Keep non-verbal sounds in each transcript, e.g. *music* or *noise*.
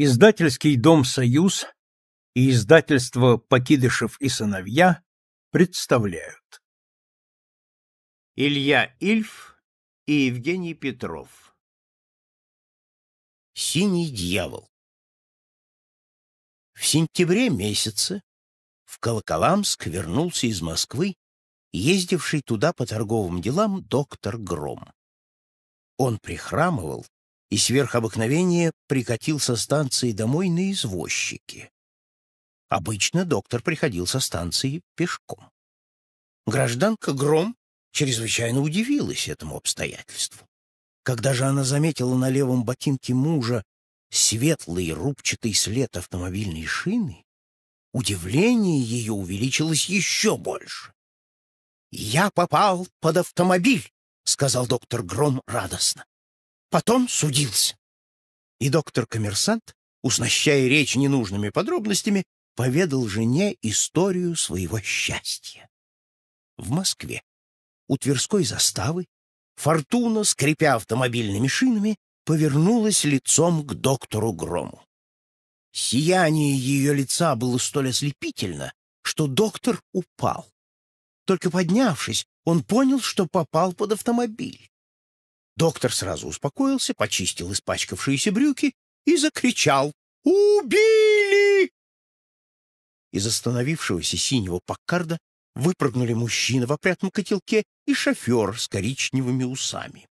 Издательский дом «Союз» и издательство «Покидышев и сыновья» представляют. Илья Ильф и Евгений Петров. Синий дьявол. В сентябре месяце в Колоколамск вернулся из Москвы ездивший туда по торговым делам доктор Гром. Он прихрамывал и сверх обыкновения прикатил со станции домой на извозчике. Обычно доктор приходил со станции пешком. Гражданка Гром чрезвычайно удивилась этому обстоятельству. Когда же она заметила на левом ботинке мужа светлый рубчатый след автомобильной шины, удивление ее увеличилось еще больше. «Я попал под автомобиль!» — сказал доктор Гром радостно потом судился. И доктор-коммерсант, уснащая речь ненужными подробностями, поведал жене историю своего счастья. В Москве, у Тверской заставы, Фортуна, скрипя автомобильными шинами, повернулась лицом к доктору Грому. Сияние ее лица было столь ослепительно, что доктор упал. Только поднявшись, он понял, что попал под автомобиль. Доктор сразу успокоился, почистил испачкавшиеся брюки и закричал «Убили!». Из остановившегося синего паккарда выпрыгнули мужчина в опрятном котелке и шофер с коричневыми усами.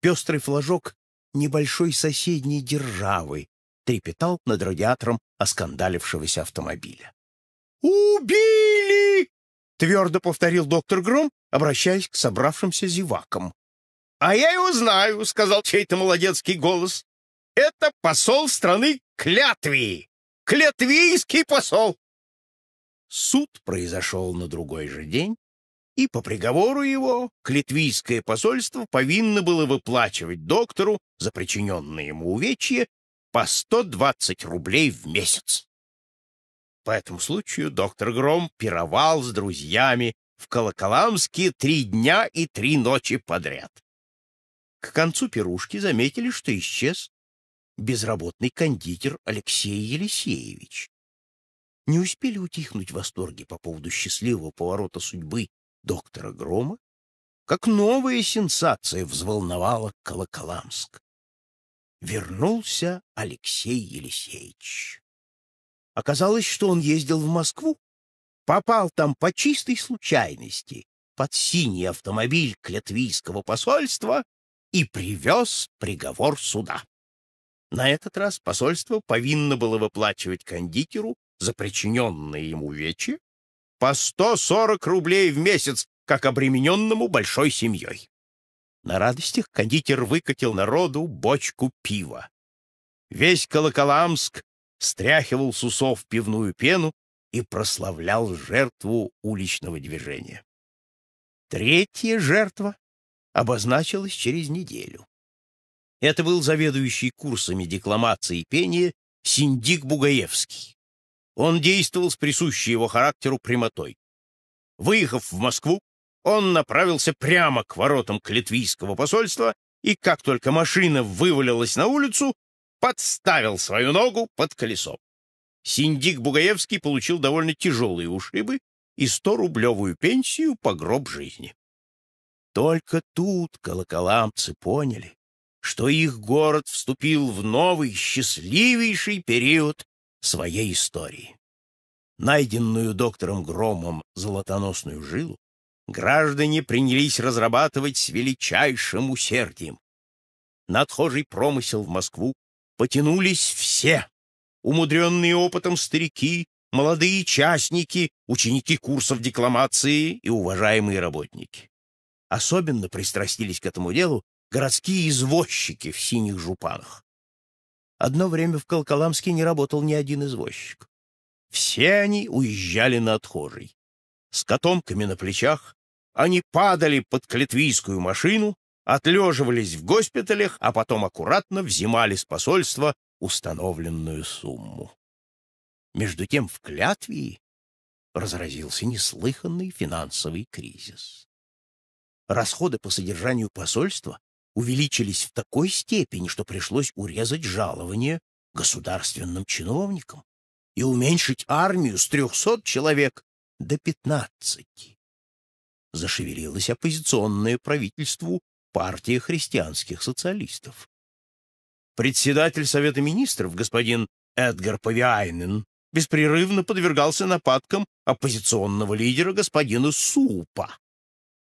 Пестрый флажок небольшой соседней державы трепетал над радиатором оскандалившегося автомобиля. «Убили!» — твердо повторил доктор Гром, обращаясь к собравшимся зевакам. «А я его знаю», — сказал чей-то молодецкий голос. «Это посол страны Клятвии! Клятвийский посол!» Суд произошел на другой же день, и по приговору его клятвийское посольство повинно было выплачивать доктору за причиненные ему увечье по 120 рублей в месяц. По этому случаю доктор Гром пировал с друзьями в Колоколамске три дня и три ночи подряд. К концу пирушки заметили, что исчез безработный кондитер Алексей Елисеевич. Не успели утихнуть восторги по поводу счастливого поворота судьбы доктора Грома, как новая сенсация взволновала Колоколамск. Вернулся Алексей Елисеевич. Оказалось, что он ездил в Москву, попал там по чистой случайности под синий автомобиль клятвийского посольства и привез приговор суда. На этот раз посольство повинно было выплачивать кондитеру за причиненные ему вечи по 140 рублей в месяц, как обремененному большой семьей. На радостях кондитер выкатил народу бочку пива. Весь Колоколамск стряхивал с усов пивную пену и прославлял жертву уличного движения. Третья жертва обозначилась через неделю. Это был заведующий курсами декламации и пения Синдик Бугаевский. Он действовал с присущей его характеру прямотой. Выехав в Москву, он направился прямо к воротам Клетвийского посольства и, как только машина вывалилась на улицу, подставил свою ногу под колесо. Синдик Бугаевский получил довольно тяжелые ушибы и 100-рублевую пенсию по гроб жизни. Только тут колоколамцы поняли, что их город вступил в новый, счастливейший период своей истории. Найденную доктором Громом золотоносную жилу граждане принялись разрабатывать с величайшим усердием. Надхожий промысел в Москву потянулись все, умудренные опытом старики, молодые частники, ученики курсов декламации и уважаемые работники. Особенно пристрастились к этому делу городские извозчики в синих жупанах. Одно время в Колколамске не работал ни один извозчик. Все они уезжали на отхожий. С котомками на плечах они падали под клетвийскую машину, отлеживались в госпиталях, а потом аккуратно взимали с посольства установленную сумму. Между тем в Клятвии разразился неслыханный финансовый кризис. Расходы по содержанию посольства увеличились в такой степени, что пришлось урезать жалование государственным чиновникам и уменьшить армию с 300 человек до 15. Зашевелилось оппозиционное правительству партия христианских социалистов. Председатель Совета министров, господин Эдгар Павиайнен, беспрерывно подвергался нападкам оппозиционного лидера господина Супа.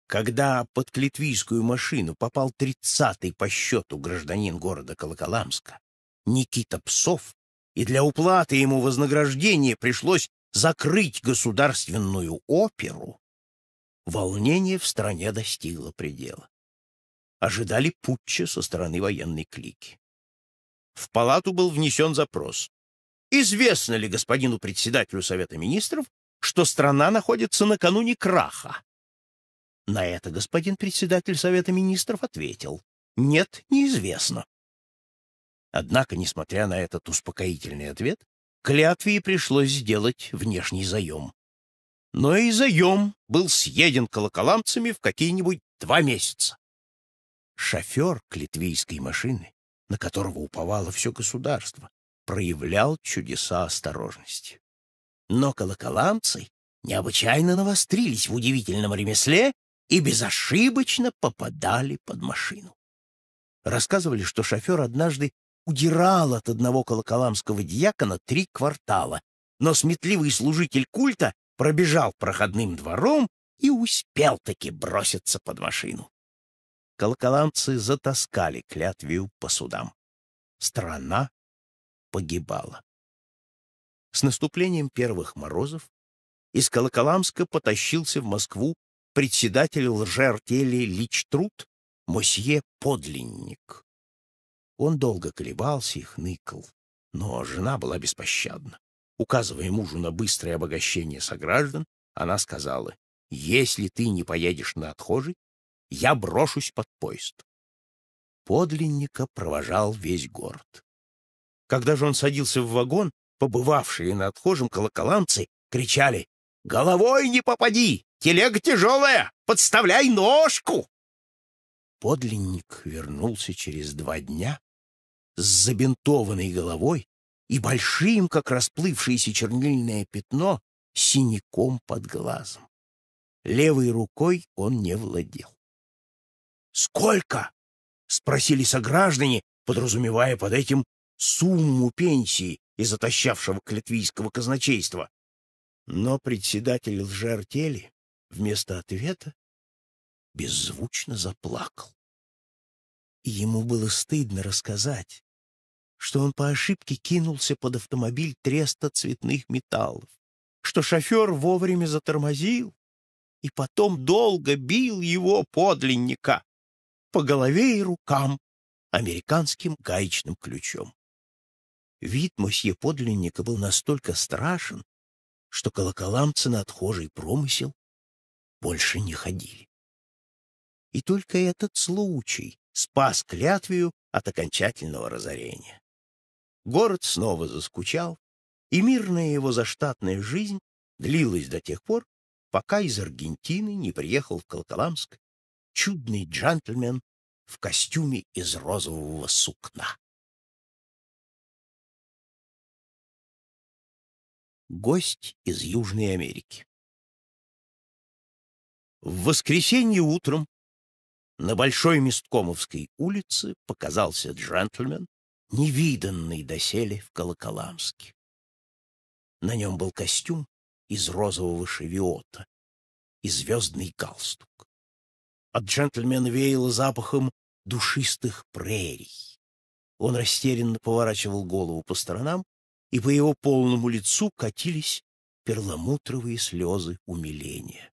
Когда под Клитвийскую машину попал тридцатый по счету гражданин города Колоколамска, Никита Псов, и для уплаты ему вознаграждения пришлось закрыть государственную оперу, волнение в стране достигло предела. Ожидали путча со стороны военной клики. В палату был внесен запрос. Известно ли господину председателю Совета министров, что страна находится накануне краха? На это господин председатель Совета министров ответил «Нет, неизвестно». Однако, несмотря на этот успокоительный ответ, клятве пришлось сделать внешний заем. Но и заем был съеден колоколамцами в какие-нибудь два месяца. Шофер клетвийской машины, на которого уповало все государство, проявлял чудеса осторожности. Но колоколамцы необычайно навострились в удивительном ремесле и безошибочно попадали под машину. Рассказывали, что шофер однажды удирал от одного колоколамского диакона три квартала, но сметливый служитель культа пробежал проходным двором и успел-таки броситься под машину. Колоколамцы затаскали клятвию по судам. Страна погибала. С наступлением первых морозов из Колоколамска потащился в Москву председатель лжеартели Личтруд, мосье Подлинник. Он долго колебался и хныкал, но жена была беспощадна. Указывая мужу на быстрое обогащение сограждан, она сказала, «Если ты не поедешь на отхожий, я брошусь под поезд». Подлинника провожал весь город. Когда же он садился в вагон, побывавшие на отхожем колоколанцы кричали «Головой не попади!» Телега тяжелая! Подставляй ножку!» Подлинник вернулся через два дня с забинтованной головой и большим, как расплывшееся чернильное пятно, синяком под глазом. Левой рукой он не владел. «Сколько?» — спросили сограждане, подразумевая под этим сумму пенсии из отощавшего клетвийского казначейства. Но председатель лжеартели вместо ответа беззвучно заплакал. И ему было стыдно рассказать, что он по ошибке кинулся под автомобиль треста цветных металлов, что шофер вовремя затормозил и потом долго бил его подлинника по голове и рукам американским гаечным ключом. Вид мосье подлинника был настолько страшен, что колоколамцы на отхожий промысел больше не ходили. И только этот случай спас Клятвию от окончательного разорения. Город снова заскучал, и мирная его заштатная жизнь длилась до тех пор, пока из Аргентины не приехал в Колоколамск чудный джентльмен в костюме из розового сукна. Гость из Южной Америки в воскресенье утром на Большой Месткомовской улице показался джентльмен, невиданный доселе в Колоколамске. На нем был костюм из розового шевиота и звездный галстук. От джентльмена веяло запахом душистых прерий. Он растерянно поворачивал голову по сторонам, и по его полному лицу катились перламутровые слезы умиления.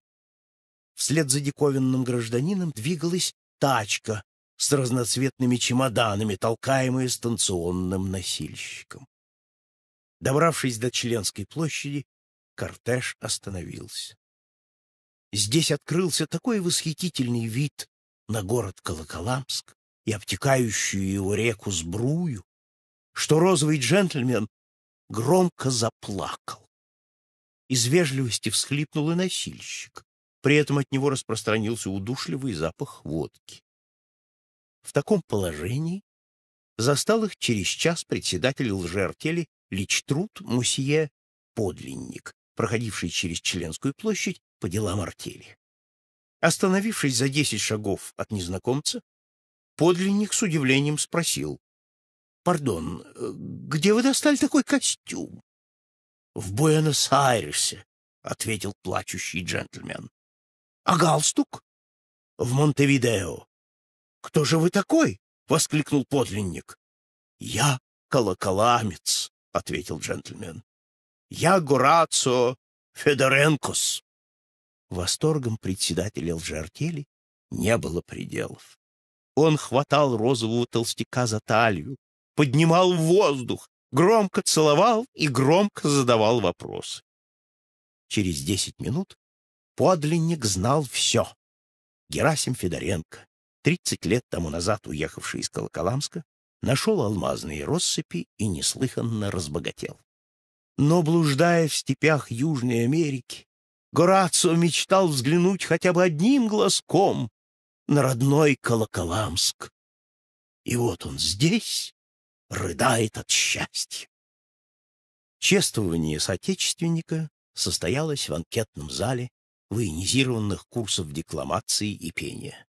Вслед за диковинным гражданином двигалась тачка с разноцветными чемоданами, толкаемая станционным носильщиком. Добравшись до Членской площади, кортеж остановился. Здесь открылся такой восхитительный вид на город Колоколамск и обтекающую его реку Сбрую, что розовый джентльмен громко заплакал. Из вежливости всхлипнул и носильщик. При этом от него распространился удушливый запах водки. В таком положении застал их через час председатель лжеартели Личтруд Мусье Подлинник, проходивший через Членскую площадь по делам артели. Остановившись за десять шагов от незнакомца, подлинник с удивлением спросил. «Пардон, э, где вы достали такой костюм?» «В Буэнос-Айресе», — ответил плачущий джентльмен. А галстук? В Монтевидео. Кто же вы такой? воскликнул подлинник. Я колоколамец, ответил джентльмен. Я Горацио Федоренкос. Восторгом председателя лжеартели не было пределов. Он хватал розового толстяка за талию, поднимал в воздух, громко целовал и громко задавал вопросы. Через десять минут Подлинник знал все. Герасим Федоренко, 30 лет тому назад уехавший из Колоколамска, нашел алмазные россыпи и неслыханно разбогател. Но, блуждая в степях Южной Америки, Горацио мечтал взглянуть хотя бы одним глазком на родной Колоколамск. И вот он здесь рыдает от счастья. Чествование соотечественника состоялось в анкетном зале военизированных курсов декламации и пения.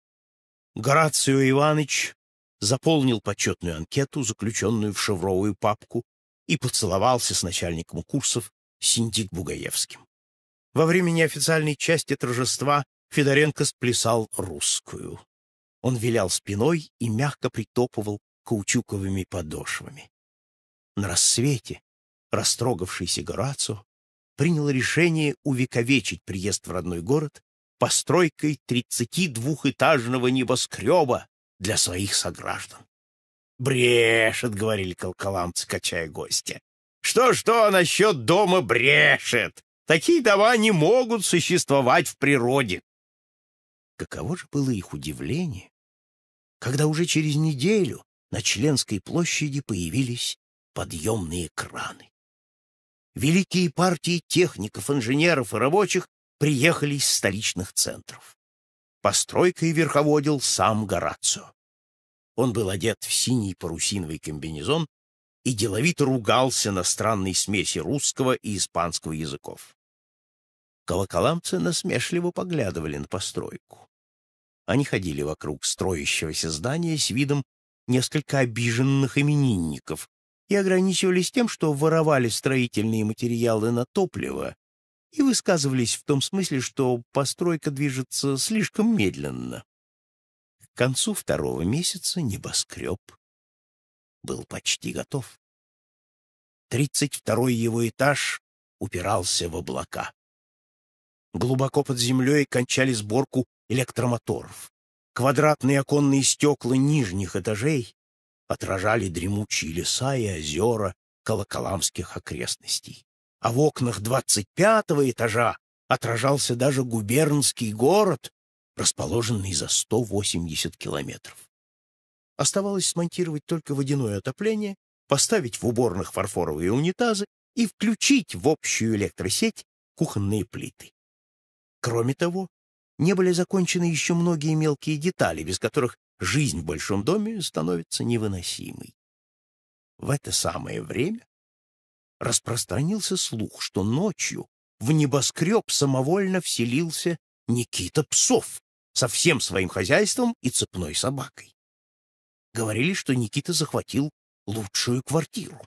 Горацио Иванович заполнил почетную анкету, заключенную в шевровую папку, и поцеловался с начальником курсов Синдик Бугаевским. Во время неофициальной части торжества Федоренко сплясал русскую. Он вилял спиной и мягко притопывал каучуковыми подошвами. На рассвете, растрогавшийся Горацио, принял решение увековечить приезд в родной город постройкой 32-этажного небоскреба для своих сограждан. «Брешет», — говорили колколамцы, качая гостя. «Что-что насчет дома брешет? Такие дома не могут существовать в природе». Каково же было их удивление, когда уже через неделю на Членской площади появились подъемные краны великие партии техников, инженеров и рабочих приехали из столичных центров. Постройкой верховодил сам Горацио. Он был одет в синий парусиновый комбинезон и деловито ругался на странной смеси русского и испанского языков. Колоколамцы насмешливо поглядывали на постройку. Они ходили вокруг строящегося здания с видом несколько обиженных именинников, и ограничивались тем, что воровали строительные материалы на топливо и высказывались в том смысле, что постройка движется слишком медленно. К концу второго месяца небоскреб был почти готов. Тридцать второй его этаж упирался в облака. Глубоко под землей кончали сборку электромоторов. Квадратные оконные стекла нижних этажей отражали дремучие леса и озера колоколамских окрестностей. А в окнах двадцать пятого этажа отражался даже губернский город, расположенный за 180 километров. Оставалось смонтировать только водяное отопление, поставить в уборных фарфоровые унитазы и включить в общую электросеть кухонные плиты. Кроме того, не были закончены еще многие мелкие детали, без которых жизнь в большом доме становится невыносимой. В это самое время распространился слух, что ночью в небоскреб самовольно вселился Никита Псов со всем своим хозяйством и цепной собакой. Говорили, что Никита захватил лучшую квартиру.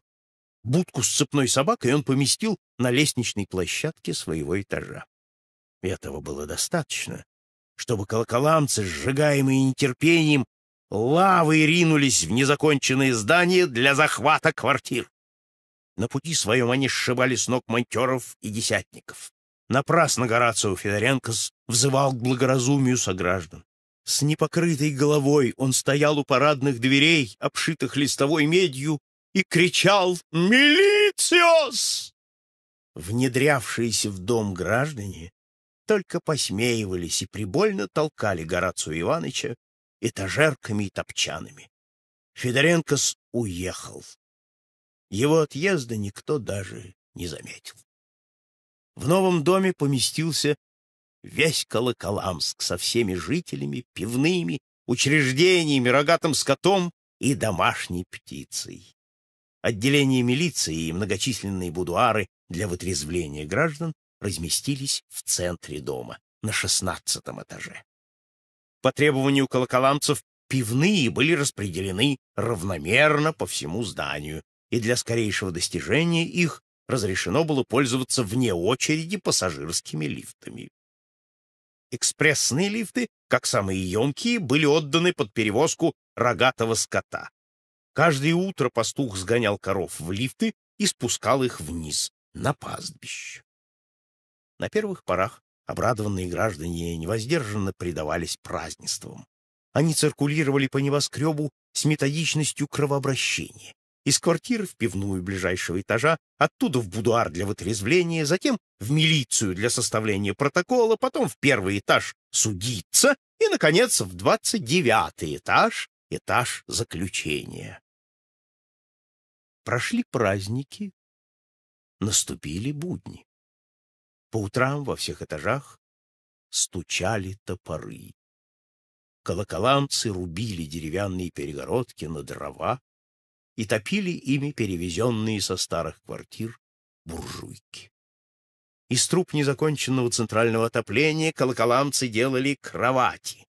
Будку с цепной собакой он поместил на лестничной площадке своего этажа. Этого было достаточно, чтобы колоколамцы, сжигаемые нетерпением, лавой ринулись в незаконченные здания для захвата квартир. На пути своем они сшибали с ног монтеров и десятников. Напрасно Горацио Федоренкос взывал к благоразумию сограждан. С непокрытой головой он стоял у парадных дверей, обшитых листовой медью, и кричал «Милициос!». Внедрявшиеся в дом граждане только посмеивались и прибольно толкали Горацию Ивановича этажерками и топчанами. Федоренко уехал. Его отъезда никто даже не заметил. В новом доме поместился весь Колоколамск со всеми жителями, пивными, учреждениями, рогатым скотом и домашней птицей. Отделение милиции и многочисленные будуары для вытрезвления граждан разместились в центре дома, на шестнадцатом этаже. По требованию колоколамцев пивные были распределены равномерно по всему зданию, и для скорейшего достижения их разрешено было пользоваться вне очереди пассажирскими лифтами. Экспрессные лифты, как самые емкие, были отданы под перевозку рогатого скота. Каждое утро пастух сгонял коров в лифты и спускал их вниз, на пастбище. На первых порах обрадованные граждане невоздержанно предавались празднествам. Они циркулировали по небоскребу с методичностью кровообращения. Из квартиры в пивную ближайшего этажа, оттуда в будуар для вытрезвления, затем в милицию для составления протокола, потом в первый этаж судиться и, наконец, в двадцать девятый этаж, этаж заключения. Прошли праздники, наступили будни. По утрам во всех этажах стучали топоры. Колоколамцы рубили деревянные перегородки на дрова и топили ими перевезенные со старых квартир буржуйки. Из труб незаконченного центрального отопления колоколамцы делали кровати.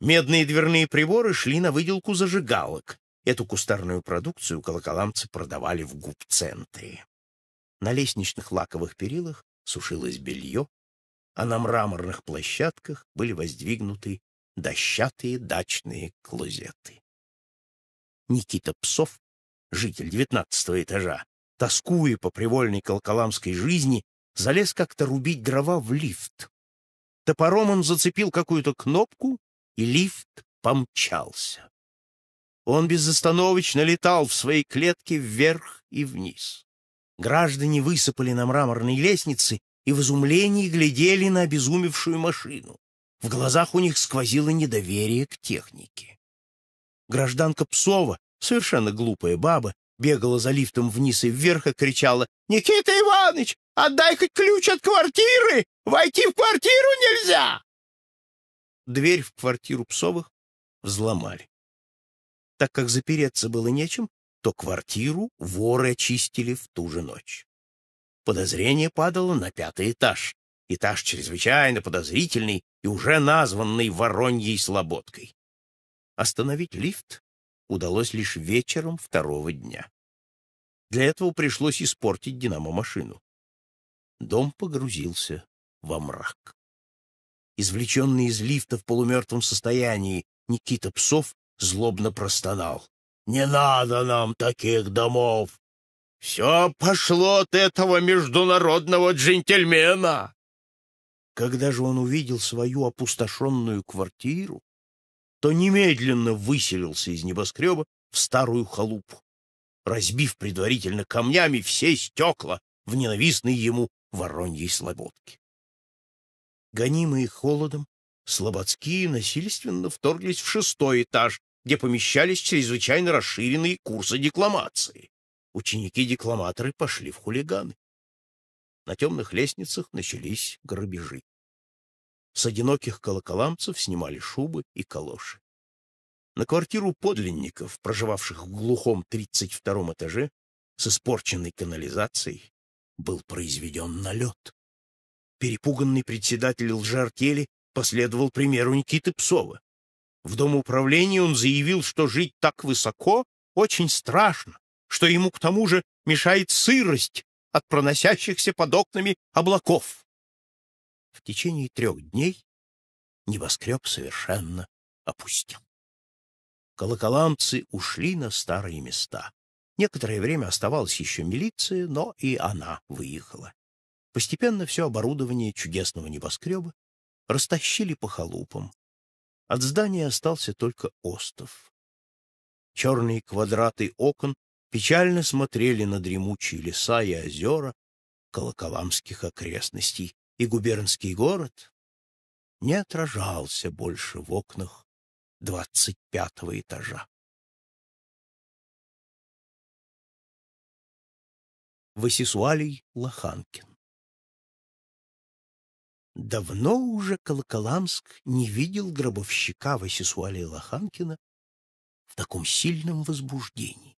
Медные дверные приборы шли на выделку зажигалок. Эту кустарную продукцию колоколамцы продавали в губцентре. На лестничных лаковых перилах сушилось белье, а на мраморных площадках были воздвигнуты дощатые дачные клозеты. Никита Псов, житель девятнадцатого этажа, тоскуя по привольной колколамской жизни, залез как-то рубить дрова в лифт. Топором он зацепил какую-то кнопку, и лифт помчался. Он безостановочно летал в своей клетке вверх и вниз. Граждане высыпали на мраморные лестницы и в изумлении глядели на обезумевшую машину. В глазах у них сквозило недоверие к технике. Гражданка Псова, совершенно глупая баба, бегала за лифтом вниз и вверх и кричала «Никита Иванович, отдай хоть ключ от квартиры! Войти в квартиру нельзя!» Дверь в квартиру Псовых взломали. Так как запереться было нечем, то квартиру воры очистили в ту же ночь. Подозрение падало на пятый этаж, этаж чрезвычайно подозрительный и уже названный Вороньей Слободкой. Остановить лифт удалось лишь вечером второго дня. Для этого пришлось испортить динамо-машину. Дом погрузился во мрак. Извлеченный из лифта в полумертвом состоянии, Никита Псов злобно простонал. Не надо нам таких домов. Все пошло от этого международного джентльмена. Когда же он увидел свою опустошенную квартиру, то немедленно выселился из небоскреба в старую халупу, разбив предварительно камнями все стекла в ненавистной ему вороньей слободке. Гонимые холодом, слободские насильственно вторглись в шестой этаж, где помещались чрезвычайно расширенные курсы декламации. Ученики-декламаторы пошли в хулиганы. На темных лестницах начались грабежи. С одиноких колоколамцев снимали шубы и калоши. На квартиру подлинников, проживавших в глухом 32-м этаже, с испорченной канализацией, был произведен налет. Перепуганный председатель лжартели последовал примеру Никиты Псова. В дом управления он заявил, что жить так высоко очень страшно, что ему к тому же мешает сырость от проносящихся под окнами облаков. В течение трех дней небоскреб совершенно опустил. Колоколамцы ушли на старые места. Некоторое время оставалась еще милиция, но и она выехала. Постепенно все оборудование чудесного небоскреба растащили по халупам, от здания остался только остов. Черные квадраты окон печально смотрели на дремучие леса и озера колоковамских окрестностей, и губернский город не отражался больше в окнах двадцать пятого этажа. Васисуалий Лоханкин Давно уже Колоколамск не видел гробовщика Васисуалия Лоханкина в таком сильном возбуждении.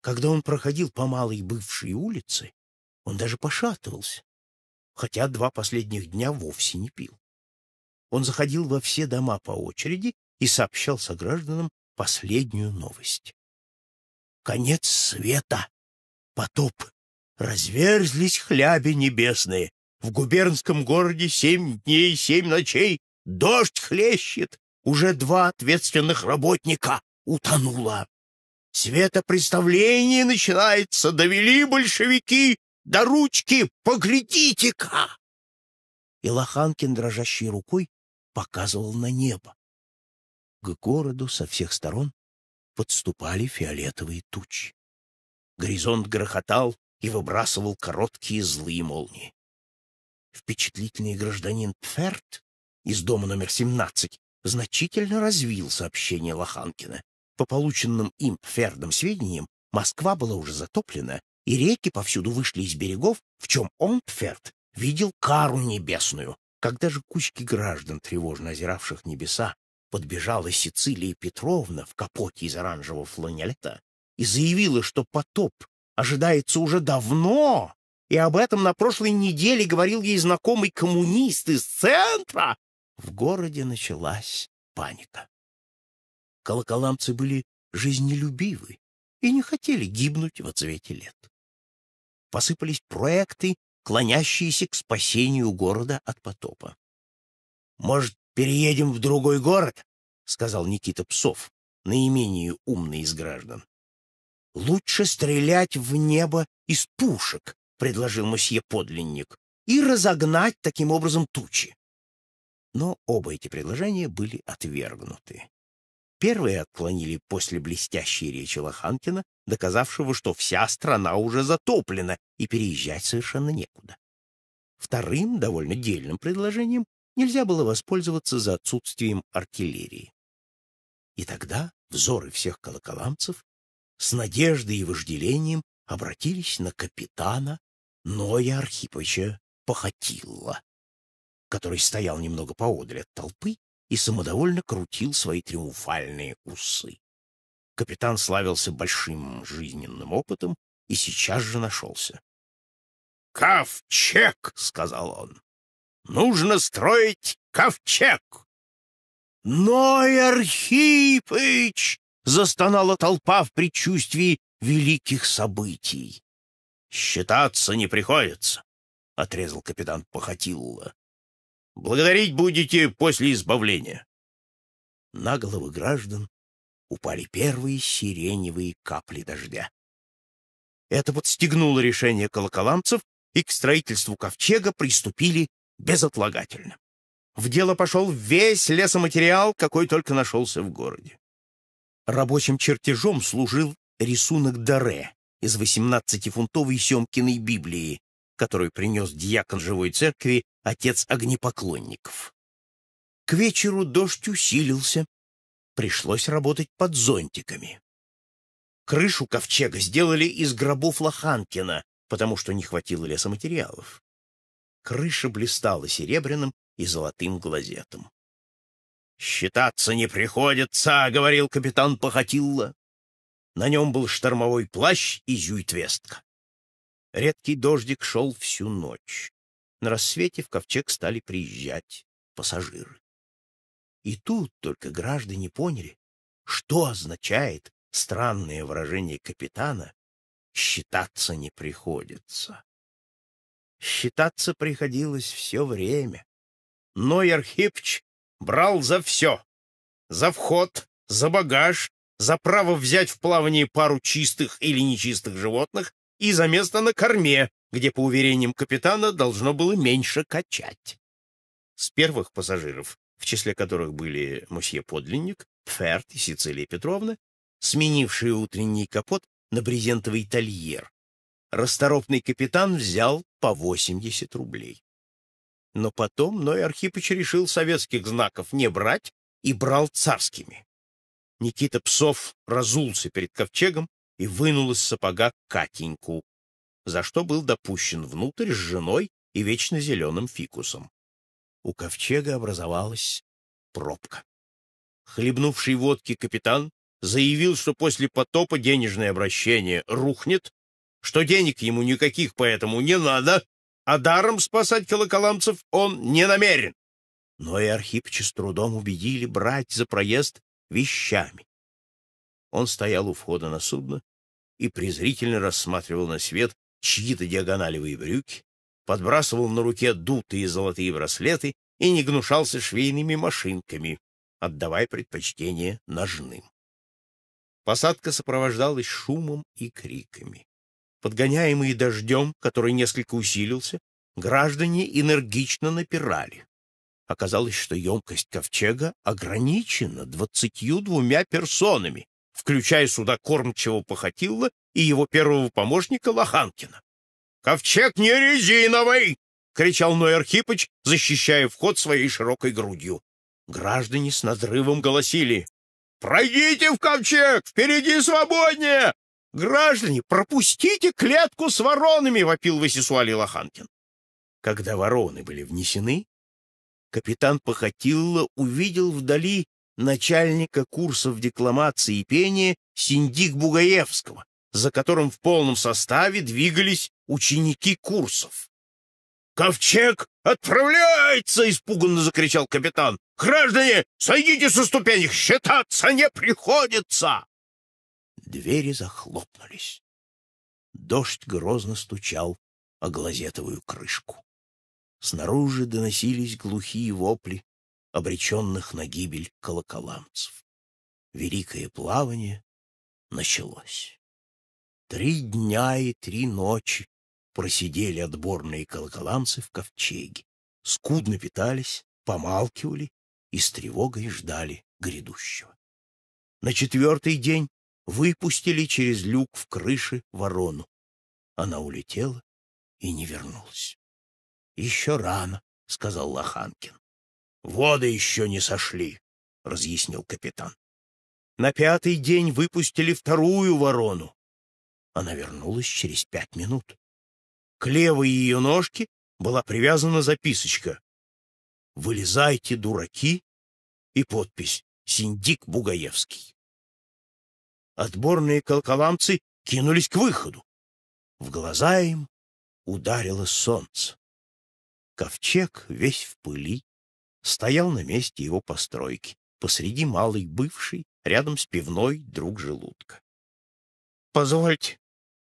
Когда он проходил по малой бывшей улице, он даже пошатывался, хотя два последних дня вовсе не пил. Он заходил во все дома по очереди и сообщал согражданам последнюю новость. «Конец света! Потоп! Разверзлись хляби небесные! В губернском городе семь дней, семь ночей дождь хлещет. Уже два ответственных работника утонуло. Светопреставление начинается, довели большевики до ручки, поглядите-ка!» И Лоханкин дрожащей рукой показывал на небо. К городу со всех сторон подступали фиолетовые тучи. Горизонт грохотал и выбрасывал короткие злые молнии. Впечатлительный гражданин Пферт из дома номер 17 значительно развил сообщение Лоханкина. По полученным им Пфердом сведениям, Москва была уже затоплена, и реки повсюду вышли из берегов, в чем он, Пферд, видел кару небесную. Когда же кучки граждан, тревожно озиравших небеса, подбежала Сицилия Петровна в капоте из оранжевого фланелета и заявила, что потоп ожидается уже давно, и об этом на прошлой неделе говорил ей знакомый коммунист из центра, в городе началась паника. Колоколамцы были жизнелюбивы и не хотели гибнуть во цвете лет. Посыпались проекты, клонящиеся к спасению города от потопа. «Может, переедем в другой город?» — сказал Никита Псов, наименее умный из граждан. «Лучше стрелять в небо из пушек, — предложил мсье подлинник, — «и разогнать таким образом тучи». Но оба эти предложения были отвергнуты. Первые отклонили после блестящей речи Лоханкина, доказавшего, что вся страна уже затоплена и переезжать совершенно некуда. Вторым, довольно дельным предложением нельзя было воспользоваться за отсутствием артиллерии. И тогда взоры всех колоколамцев с надеждой и вожделением обратились на капитана Ноя Архиповича Похотилла, который стоял немного поодаль от толпы и самодовольно крутил свои триумфальные усы. Капитан славился большим жизненным опытом и сейчас же нашелся. «Ковчег!» — сказал он. «Нужно строить ковчег!» «Ной Архипыч!» — застонала толпа в предчувствии великих событий считаться не приходится, — отрезал капитан Похотилла. — Благодарить будете после избавления. На головы граждан упали первые сиреневые капли дождя. Это подстегнуло решение колоколамцев, и к строительству ковчега приступили безотлагательно. В дело пошел весь лесоматериал, какой только нашелся в городе. Рабочим чертежом служил рисунок Доре из 18-фунтовой Семкиной Библии, которую принес диакон живой церкви отец огнепоклонников. К вечеру дождь усилился, пришлось работать под зонтиками. Крышу ковчега сделали из гробов Лоханкина, потому что не хватило лесоматериалов. Крыша блистала серебряным и золотым глазетом. «Считаться не приходится», — говорил капитан Похотилла. На нем был штормовой плащ и зюйтвестка. Редкий дождик шел всю ночь. На рассвете в ковчег стали приезжать пассажиры. И тут только граждане поняли, что означает странное выражение капитана «считаться не приходится». Считаться приходилось все время. Но Архипч брал за все. За вход, за багаж, за право взять в плавание пару чистых или нечистых животных и за место на корме, где, по уверениям капитана, должно было меньше качать. С первых пассажиров, в числе которых были мосье Подлинник, Пферт и Сицилия Петровна, сменившие утренний капот на брезентовый тольер, расторопный капитан взял по 80 рублей. Но потом Ной Архипыч решил советских знаков не брать и брал царскими. Никита Псов разулся перед ковчегом и вынул из сапога Катеньку, за что был допущен внутрь с женой и вечно зеленым фикусом. У ковчега образовалась пробка. Хлебнувший водки капитан заявил, что после потопа денежное обращение рухнет, что денег ему никаких поэтому не надо, а даром спасать колоколамцев он не намерен. Но и Архипыча с трудом убедили брать за проезд вещами. Он стоял у входа на судно и презрительно рассматривал на свет чьи-то диагоналевые брюки, подбрасывал на руке дутые золотые браслеты и не гнушался швейными машинками, отдавая предпочтение ножным. Посадка сопровождалась шумом и криками. Подгоняемые дождем, который несколько усилился, граждане энергично напирали. Оказалось, что емкость ковчега ограничена двадцатью двумя персонами, включая сюда кормчего Похотилла и его первого помощника Лоханкина. «Ковчег не резиновый!» — кричал Ной Архипыч, защищая вход своей широкой грудью. Граждане с надрывом голосили. «Пройдите в ковчег! Впереди свободнее! «Граждане, пропустите клетку с воронами!» — вопил в Лоханкин. Когда вороны были внесены, капитан Похотилла увидел вдали начальника курсов декламации и пения Синдик Бугаевского, за которым в полном составе двигались ученики курсов. «Ковчег отправляется!» — испуганно закричал капитан. «Граждане, сойдите со ступенек! Считаться не приходится!» Двери захлопнулись. Дождь грозно стучал о глазетовую крышку. Снаружи доносились глухие вопли, обреченных на гибель колоколамцев. Великое плавание началось. Три дня и три ночи просидели отборные колоколамцы в ковчеге, скудно питались, помалкивали и с тревогой ждали грядущего. На четвертый день выпустили через люк в крыше ворону. Она улетела и не вернулась. Еще рано, — сказал Лоханкин. Воды еще не сошли, — разъяснил капитан. На пятый день выпустили вторую ворону. Она вернулась через пять минут. К левой ее ножке была привязана записочка. «Вылезайте, дураки!» и подпись «Синдик Бугаевский». Отборные колколамцы кинулись к выходу. В глаза им ударило солнце. Ковчег, весь в пыли, стоял на месте его постройки, посреди малой бывшей, рядом с пивной, друг желудка. — Позвольте,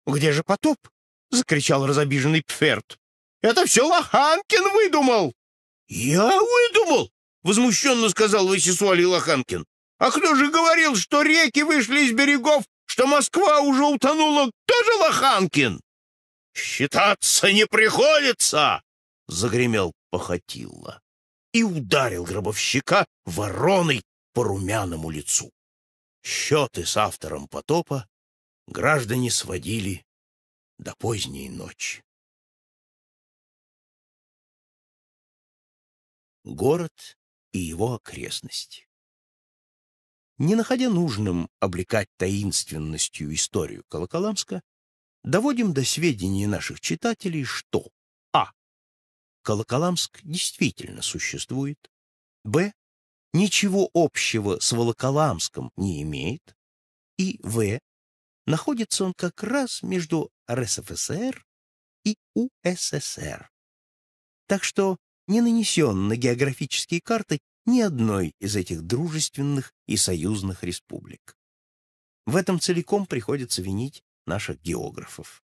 где же потоп? — закричал разобиженный Пферт. — Это все Лоханкин выдумал! — Я выдумал? — возмущенно сказал Васисуалий Лоханкин. — А кто же говорил, что реки вышли из берегов, что Москва уже утонула? Кто же Лоханкин? — Считаться не приходится! — загремел похотило и ударил гробовщика вороной по румяному лицу. Счеты с автором потопа граждане сводили до поздней ночи. Город и его окрестности Не находя нужным облекать таинственностью историю Колоколамска, доводим до сведения наших читателей, что Колоколамск действительно существует. Б. Ничего общего с Волоколамском не имеет. И В. Находится он как раз между РСФСР и УССР. Так что не нанесен на географические карты ни одной из этих дружественных и союзных республик. В этом целиком приходится винить наших географов.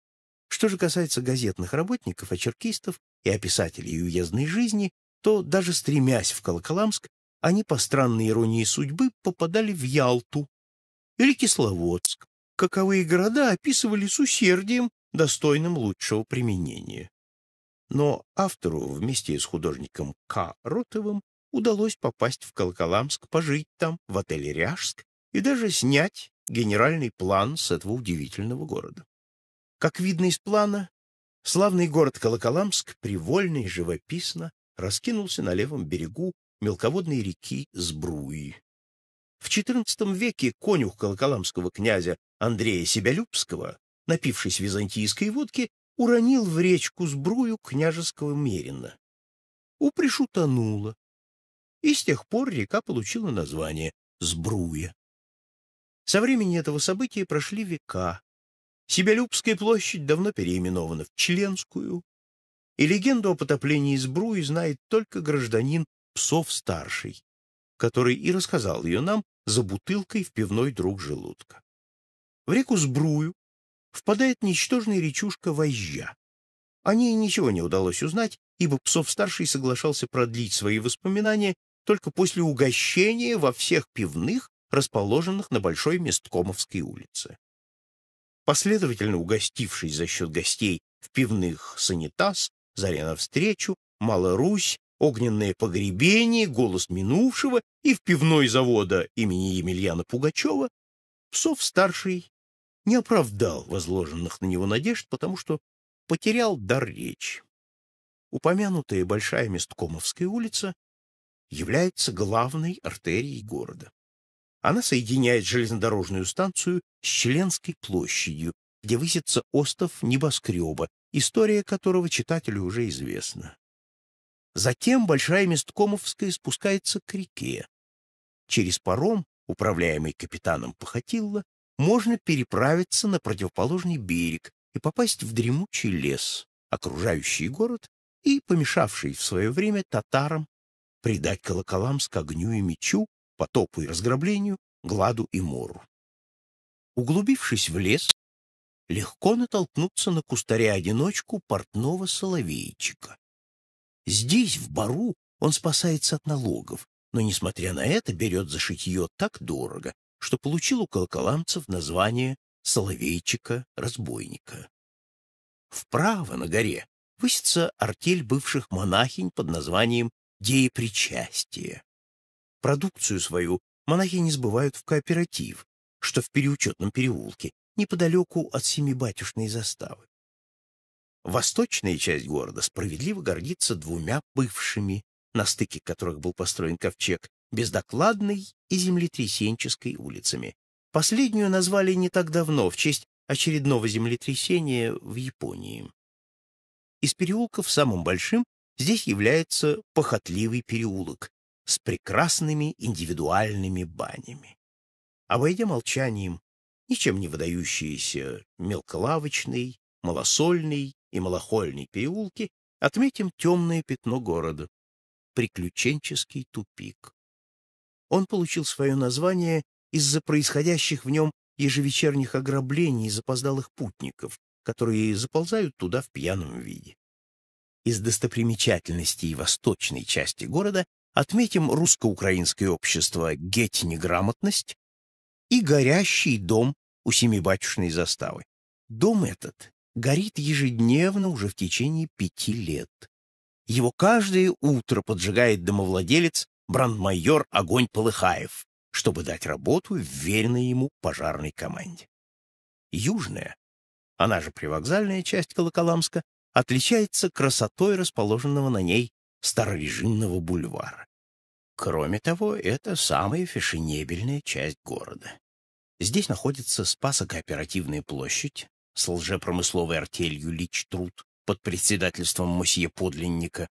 Что же касается газетных работников, очеркистов, и о писателе уездной жизни, то, даже стремясь в Колоколамск, они по странной иронии судьбы попадали в Ялту или Кисловодск. Каковые города описывали с усердием, достойным лучшего применения. Но автору вместе с художником К. Ротовым удалось попасть в Колоколамск, пожить там, в отеле «Ряжск», и даже снять генеральный план с этого удивительного города. Как видно из плана, Славный город Колоколамск привольно и живописно раскинулся на левом берегу мелководной реки Сбруи. В XIV веке конюх колоколамского князя Андрея Себялюбского, напившись византийской водки, уронил в речку Сбрую княжеского Мерина. Упряжь утонула, и с тех пор река получила название Сбруя. Со времени этого события прошли века, Себелюбская площадь давно переименована в Членскую, и легенду о потоплении сбруи знает только гражданин Псов-старший, который и рассказал ее нам за бутылкой в пивной друг желудка. В реку Сбрую впадает ничтожная речушка Вожжа. О ней ничего не удалось узнать, ибо Псов-старший соглашался продлить свои воспоминания только после угощения во всех пивных, расположенных на Большой Месткомовской улице последовательно угостившись за счет гостей в пивных санитас, заря навстречу, Малорусь, огненное погребение, голос минувшего и в пивной завода имени Емельяна Пугачева, Псов-старший не оправдал возложенных на него надежд, потому что потерял дар речи. Упомянутая Большая Месткомовская улица является главной артерией города. Она соединяет железнодорожную станцию с Членской площадью, где высится остов небоскреба, история которого читателю уже известна. Затем Большая Месткомовская спускается к реке. Через паром, управляемый капитаном Похотилла, можно переправиться на противоположный берег и попасть в дремучий лес, окружающий город и помешавший в свое время татарам придать колоколам с огню и мечу потопу и разграблению, гладу и мору. Углубившись в лес, легко натолкнуться на кустаря-одиночку портного соловейчика. Здесь, в бару, он спасается от налогов, но, несмотря на это, берет за шитье так дорого, что получил у колоколамцев название «Соловейчика-разбойника». Вправо на горе высится артель бывших монахинь под названием «Деепричастие». Продукцию свою монахи не сбывают в кооператив, что в переучетном переулке, неподалеку от Семибатюшной заставы. Восточная часть города справедливо гордится двумя бывшими, на стыке которых был построен ковчег, бездокладной и землетрясенческой улицами. Последнюю назвали не так давно в честь очередного землетрясения в Японии. Из переулков самым большим здесь является похотливый переулок, с прекрасными индивидуальными банями. Обойдя молчанием ничем не выдающиеся мелколавочный, малосольный и малохольный переулки, отметим темное пятно города — приключенческий тупик. Он получил свое название из-за происходящих в нем ежевечерних ограблений запоздалых путников, которые заползают туда в пьяном виде. Из достопримечательностей восточной части города Отметим русско-украинское общество «Геть-неграмотность» и горящий дом у Семибатюшной заставы. Дом этот горит ежедневно уже в течение пяти лет. Его каждое утро поджигает домовладелец брандмайор Огонь Полыхаев, чтобы дать работу верной ему пожарной команде. Южная, она же привокзальная часть Колоколамска, отличается красотой расположенного на ней старорежимного бульвара. Кроме того, это самая фешенебельная часть города. Здесь находится Спасо-кооперативная площадь с лжепромысловой артелью «Лич труд» под председательством мосье Подлинника,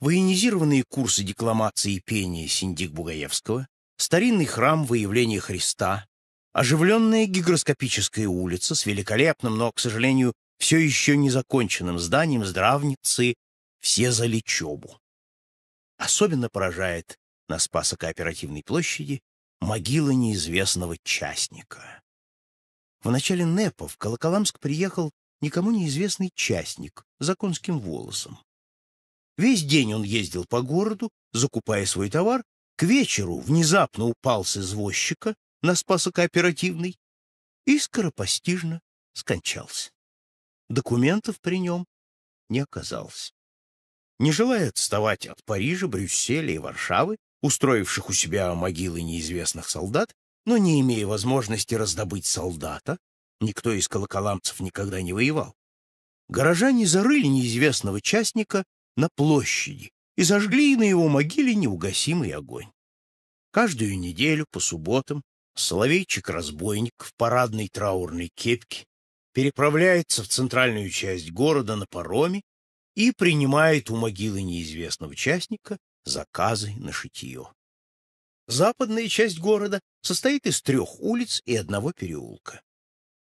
военизированные курсы декламации и пения Синдик Бугаевского, старинный храм выявления Христа, оживленная гигроскопическая улица с великолепным, но, к сожалению, все еще незаконченным зданием здравницы «Все за лечебу». Особенно поражает на Спасо-кооперативной площади могила неизвестного частника. В начале НЭПа в Колоколамск приехал никому неизвестный частник за конским волосом. Весь день он ездил по городу, закупая свой товар, к вечеру внезапно упал с извозчика на Спасо-кооперативной и скоропостижно скончался. Документов при нем не оказалось. Не желая отставать от Парижа, Брюсселя и Варшавы, устроивших у себя могилы неизвестных солдат, но не имея возможности раздобыть солдата, никто из колоколамцев никогда не воевал, горожане зарыли неизвестного частника на площади и зажгли на его могиле неугасимый огонь. Каждую неделю по субботам Соловейчик-разбойник в парадной траурной кепке переправляется в центральную часть города на пароме и принимает у могилы неизвестного частника заказы на шитье. Западная часть города состоит из трех улиц и одного переулка.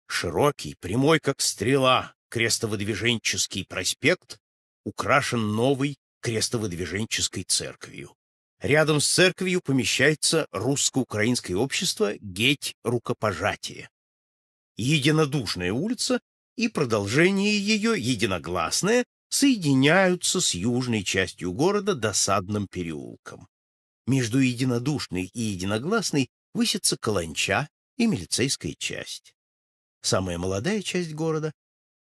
Широкий, прямой как стрела, крестово крестоводвиженческий проспект украшен новой крестово крестоводвиженческой церковью. Рядом с церковью помещается русско-украинское общество «Геть рукопожатия». Единодушная улица и продолжение ее единогласное соединяются с южной частью города досадным переулком. Между единодушной и единогласной высится Каланча и милицейская часть. Самая молодая часть города,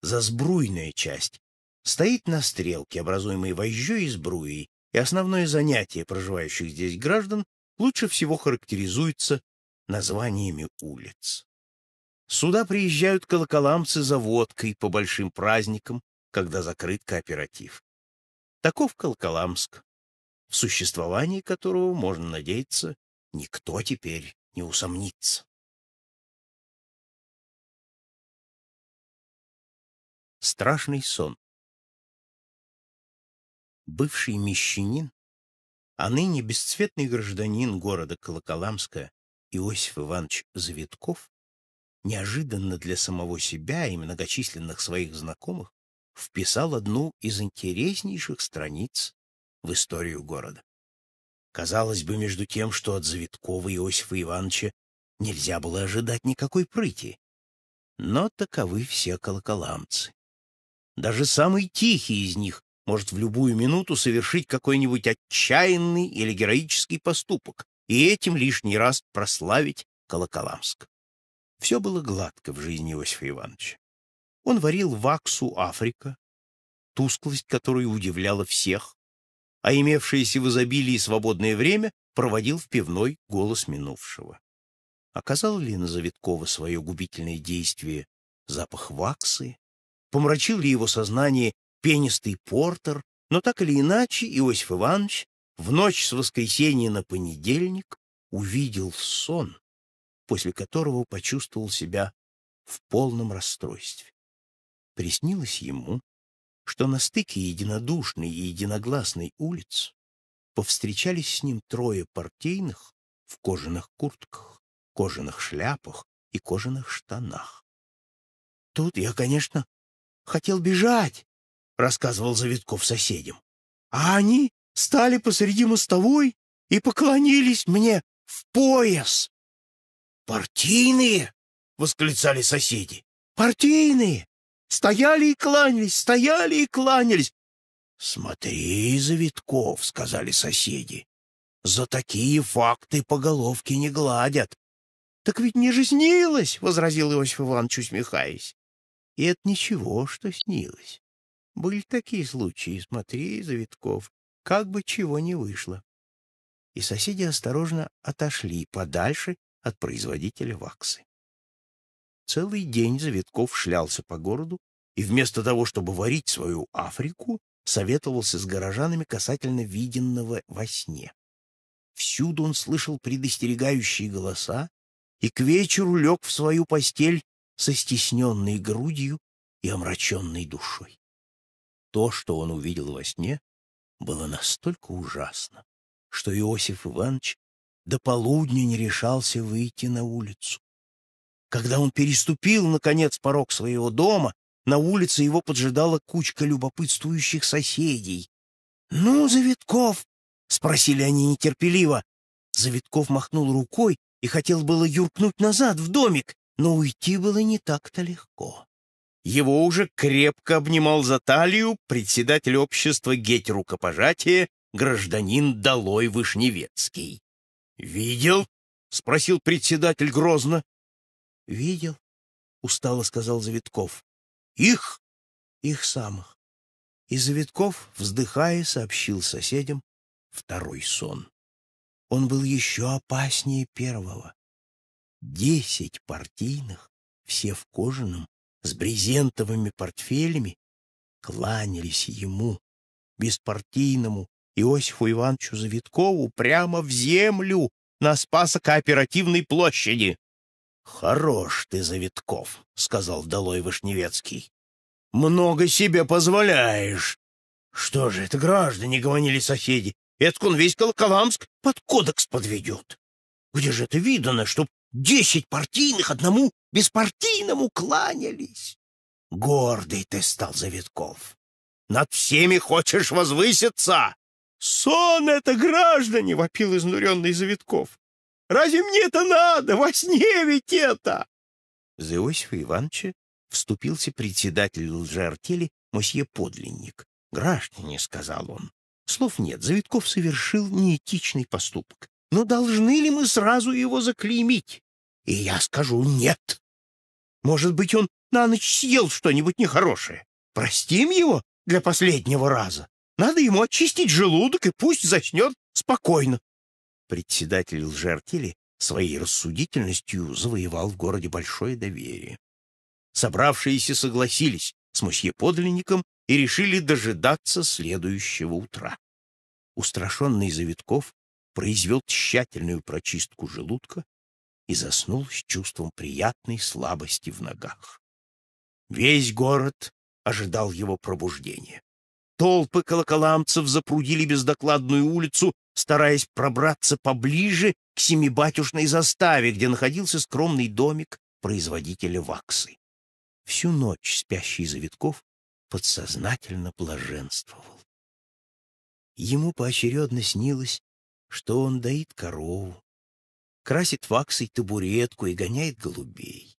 засбруйная часть, стоит на стрелке, образуемой вожжой и сбруей, и основное занятие проживающих здесь граждан лучше всего характеризуется названиями улиц. Сюда приезжают колоколамцы за водкой по большим праздникам, когда закрыт кооператив. Таков Колколамск, в существовании которого, можно надеяться, никто теперь не усомнится. Страшный сон. Бывший мещанин, а ныне бесцветный гражданин города Колоколамска Иосиф Иванович Завитков неожиданно для самого себя и многочисленных своих знакомых вписал одну из интереснейших страниц в историю города. Казалось бы, между тем, что от Завиткова Иосифа Ивановича нельзя было ожидать никакой прыти. Но таковы все колоколамцы. Даже самый тихий из них может в любую минуту совершить какой-нибудь отчаянный или героический поступок и этим лишний раз прославить Колоколамск. Все было гладко в жизни Иосифа Ивановича. Он варил ваксу Африка, тусклость которой удивляла всех, а имевшееся в изобилии свободное время проводил в пивной голос минувшего. Оказал ли на Завиткова свое губительное действие запах ваксы? Помрачил ли его сознание пенистый портер? Но так или иначе Иосиф Иванович в ночь с воскресенья на понедельник увидел сон, после которого почувствовал себя в полном расстройстве. Приснилось ему, что на стыке единодушной и единогласной улиц повстречались с ним трое партийных в кожаных куртках, кожаных шляпах и кожаных штанах. «Тут я, конечно, хотел бежать», — рассказывал Завитков соседям. «А они стали посреди мостовой и поклонились мне в пояс». «Партийные!» — восклицали соседи. «Партийные! Стояли и кланялись, стояли и кланялись. «Смотри, Завитков», — сказали соседи, — «за такие факты по головке не гладят». «Так ведь не же снилось», — возразил Иосиф Иванович, усмехаясь. «И это ничего, что снилось. Были такие случаи, смотри, Завитков, как бы чего не вышло». И соседи осторожно отошли подальше от производителя ваксы. Целый день Завитков шлялся по городу и вместо того, чтобы варить свою Африку, советовался с горожанами касательно виденного во сне. Всюду он слышал предостерегающие голоса и к вечеру лег в свою постель со стесненной грудью и омраченной душой. То, что он увидел во сне, было настолько ужасно, что Иосиф Иванович до полудня не решался выйти на улицу. Когда он переступил, наконец, порог своего дома, на улице его поджидала кучка любопытствующих соседей. «Ну, Завитков!» — спросили они нетерпеливо. Завитков махнул рукой и хотел было юркнуть назад в домик, но уйти было не так-то легко. Его уже крепко обнимал за талию председатель общества геть рукопожатия гражданин Долой Вышневецкий. «Видел?» — спросил председатель грозно. «Видел?» — устало сказал Завитков. «Их?» «Их самых». И Завитков, вздыхая, сообщил соседям второй сон. Он был еще опаснее первого. Десять партийных, все в кожаном, с брезентовыми портфелями, кланялись ему, беспартийному Иосифу Ивановичу Завиткову, прямо в землю на Спасо-кооперативной площади. «Хорош ты, Завитков», — сказал долой Вышневецкий. «Много себе позволяешь!» «Что же это, граждане?» — говорили соседи. «Эткон весь Колоколамск под кодекс подведет. Где же это видано, чтоб десять партийных одному беспартийному кланялись?» «Гордый ты стал, Завитков! Над всеми хочешь возвыситься!» «Сон это, граждане!» — вопил изнуренный Завитков. Разве мне это надо? Во сне ведь это!» За Иосифа Ивановича вступился председатель лжеартели мосье Подлинник. «Граждане», — сказал он, — «слов нет, Завитков совершил неэтичный поступок. Но должны ли мы сразу его заклеймить?» И я скажу «нет». Может быть, он на ночь съел что-нибудь нехорошее. Простим его для последнего раза. Надо ему очистить желудок, и пусть заснет спокойно председатель лжеартели, своей рассудительностью завоевал в городе большое доверие. Собравшиеся согласились с мосье-подлинником и решили дожидаться следующего утра. Устрашенный Завитков произвел тщательную прочистку желудка и заснул с чувством приятной слабости в ногах. Весь город ожидал его пробуждения. Толпы колоколамцев запрудили бездокладную улицу стараясь пробраться поближе к семибатюшной заставе, где находился скромный домик производителя ваксы. Всю ночь спящий Завитков подсознательно блаженствовал. Ему поочередно снилось, что он доит корову, красит ваксой табуретку и гоняет голубей.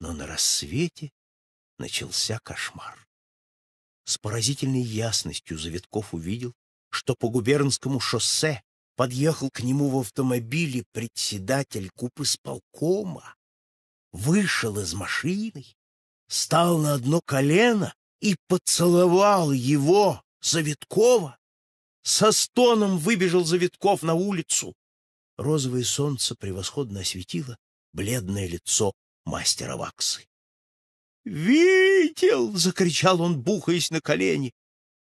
Но на рассвете начался кошмар. С поразительной ясностью Завитков увидел, что по губернскому шоссе подъехал к нему в автомобиле председатель купысполкома, вышел из машины, стал на одно колено и поцеловал его, Завиткова. Со стоном выбежал Завитков на улицу. Розовое солнце превосходно осветило бледное лицо мастера Ваксы. «Видел!» — закричал он, бухаясь на колени.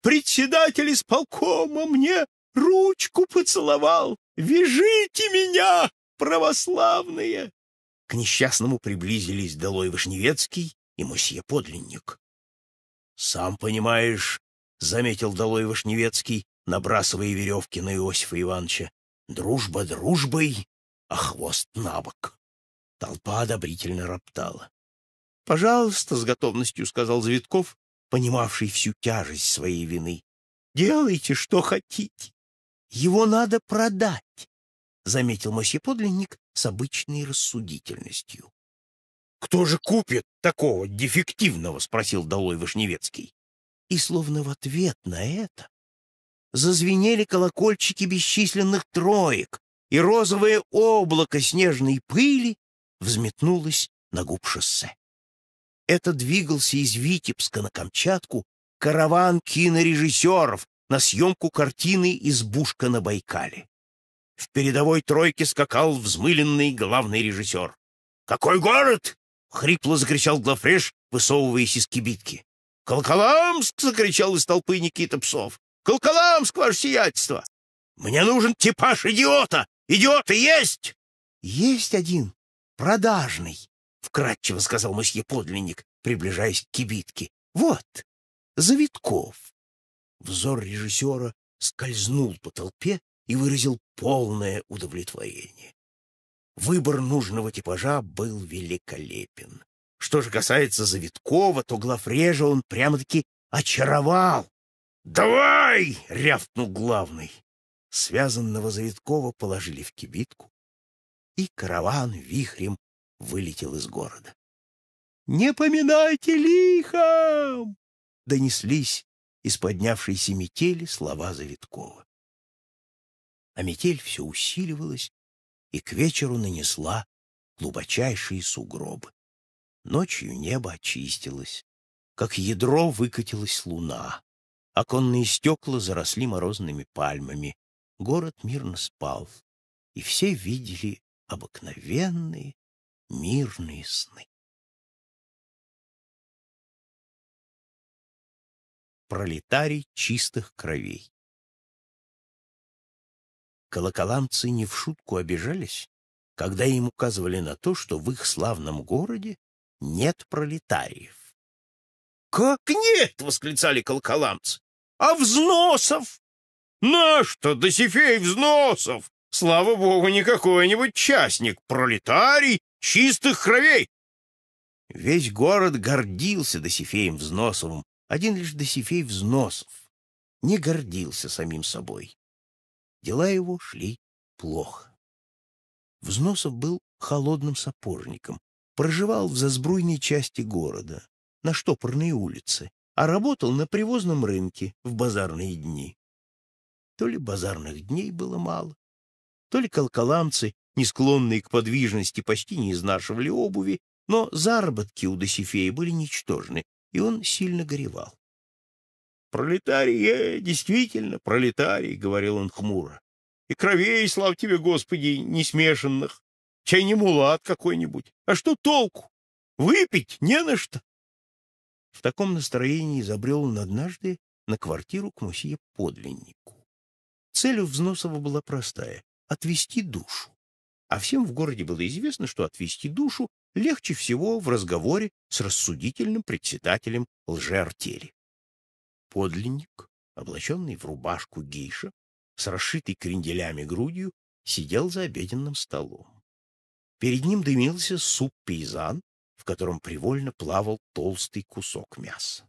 Председатель исполкома мне ручку поцеловал. Вяжите меня, православные!» К несчастному приблизились Долой Вышневецкий и мосье Подлинник. «Сам понимаешь, — заметил Долой Вышневецкий, набрасывая веревки на Иосифа Ивановича, — дружба дружбой, а хвост набок». Толпа одобрительно роптала. «Пожалуйста, — с готовностью сказал Завитков, понимавший всю тяжесть своей вины. «Делайте, что хотите. Его надо продать», — заметил мосье подлинник с обычной рассудительностью. «Кто же купит такого дефективного?» — спросил Долой Вышневецкий. И словно в ответ на это зазвенели колокольчики бесчисленных троек, и розовое облако снежной пыли взметнулось на губ шоссе это двигался из Витебска на Камчатку караван кинорежиссеров на съемку картины «Избушка на Байкале». В передовой тройке скакал взмыленный главный режиссер. «Какой город?» — хрипло закричал главреж, высовываясь из кибитки. «Колоколамск!» — закричал из толпы Никита Псов. «Колоколамск, ваше сиятельство! Мне нужен типаж идиота! Идиоты есть!» «Есть один, продажный!» — вкратчиво сказал мосье подлинник, приближаясь к кибитке. — Вот, Завитков. Взор режиссера скользнул по толпе и выразил полное удовлетворение. Выбор нужного типажа был великолепен. Что же касается Завиткова, то главрежа он прямо-таки очаровал. «Давай!» — рявкнул главный. Связанного Завиткова положили в кибитку, и караван вихрем вылетел из города. «Не поминайте лихом!» — донеслись из поднявшейся метели слова Завиткова. А метель все усиливалась и к вечеру нанесла глубочайшие сугробы. Ночью небо очистилось, как ядро выкатилась луна. Оконные стекла заросли морозными пальмами. Город мирно спал, и все видели обыкновенные мирные сны. Пролетарий чистых кровей. Колоколамцы не в шутку обижались, когда им указывали на то, что в их славном городе нет пролетариев. «Как нет?» — восклицали колоколамцы. «А взносов? Наш-то Досифей взносов! Слава богу, не какой-нибудь частник, пролетарий Чистых кровей!» Весь город гордился Досифеем Взносовым. Один лишь Досифей Взносов не гордился самим собой. Дела его шли плохо. Взносов был холодным сапожником, проживал в зазбруйной части города, на штопорной улице, а работал на привозном рынке в базарные дни. То ли базарных дней было мало, то ли колколамцы не склонные к подвижности, почти не изнашивали обуви, но заработки у Досифея были ничтожны, и он сильно горевал. «Пролетарий, действительно, пролетарий», — говорил он хмуро. «И кровей, слава тебе, Господи, не смешанных, чай не мулат какой-нибудь. А что толку? Выпить не на что». В таком настроении забрел он однажды на квартиру к мусье подлиннику. Цель у Взносова была простая — отвести душу а всем в городе было известно, что отвести душу легче всего в разговоре с рассудительным председателем лжеартели. Подлинник, облаченный в рубашку гейша, с расшитой кренделями грудью, сидел за обеденным столом. Перед ним дымился суп-пейзан, в котором привольно плавал толстый кусок мяса.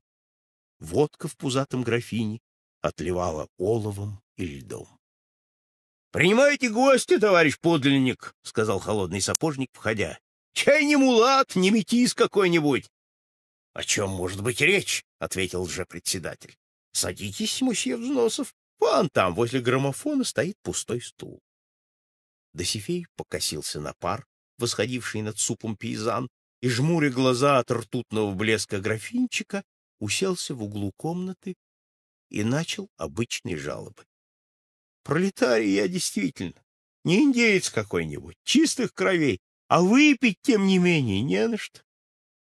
Водка в пузатом графине отливала оловом и льдом. «Принимайте гости, товарищ подлинник», — сказал холодный сапожник, входя. «Чай не мулат, не метис какой-нибудь». «О чем может быть речь?» — ответил же председатель. «Садитесь, мусье Взносов. Вон там, возле граммофона, стоит пустой стул». Досифей покосился на пар, восходивший над супом пейзан, и, жмуря глаза от ртутного блеска графинчика, уселся в углу комнаты и начал обычные жалобы. Пролетарий я действительно, не индеец какой-нибудь, чистых кровей, а выпить, тем не менее, не на что.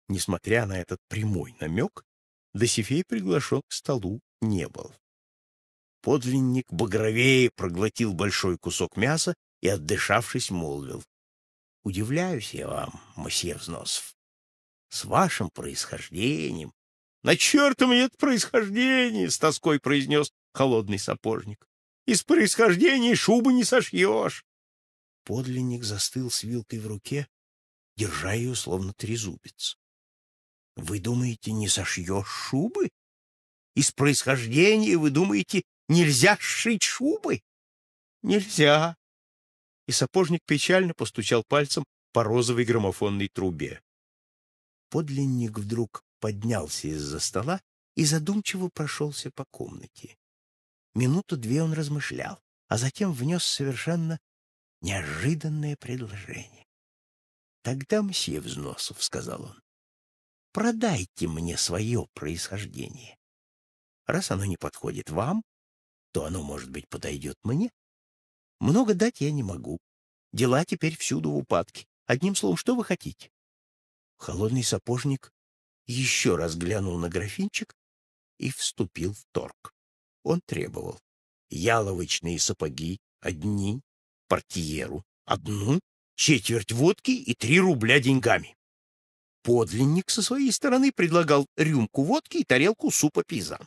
Несмотря на этот прямой намек, Досифей приглашен к столу не был. Подлинник багровее проглотил большой кусок мяса и, отдышавшись, молвил. — Удивляюсь я вам, мосье Взносов, с вашим происхождением. — На черта мне это происхождение! — с тоской произнес холодный сапожник. Из происхождения шубы не сошьешь. Подлинник застыл с вилкой в руке, держа ее словно трезубец. — Вы думаете, не сошьешь шубы? Из происхождения, вы думаете, нельзя сшить шубы? — Нельзя. И сапожник печально постучал пальцем по розовой граммофонной трубе. Подлинник вдруг поднялся из-за стола и задумчиво прошелся по комнате. Минуту две он размышлял, а затем внес совершенно неожиданное предложение. «Тогда, мсье Взносов, — сказал он, — продайте мне свое происхождение. Раз оно не подходит вам, то оно, может быть, подойдет мне. Много дать я не могу. Дела теперь всюду в упадке. Одним словом, что вы хотите?» Холодный сапожник еще раз глянул на графинчик и вступил в торг. Он требовал яловочные сапоги одни, портьеру одну, четверть водки и три рубля деньгами. Подлинник со своей стороны предлагал рюмку водки и тарелку супа пизан.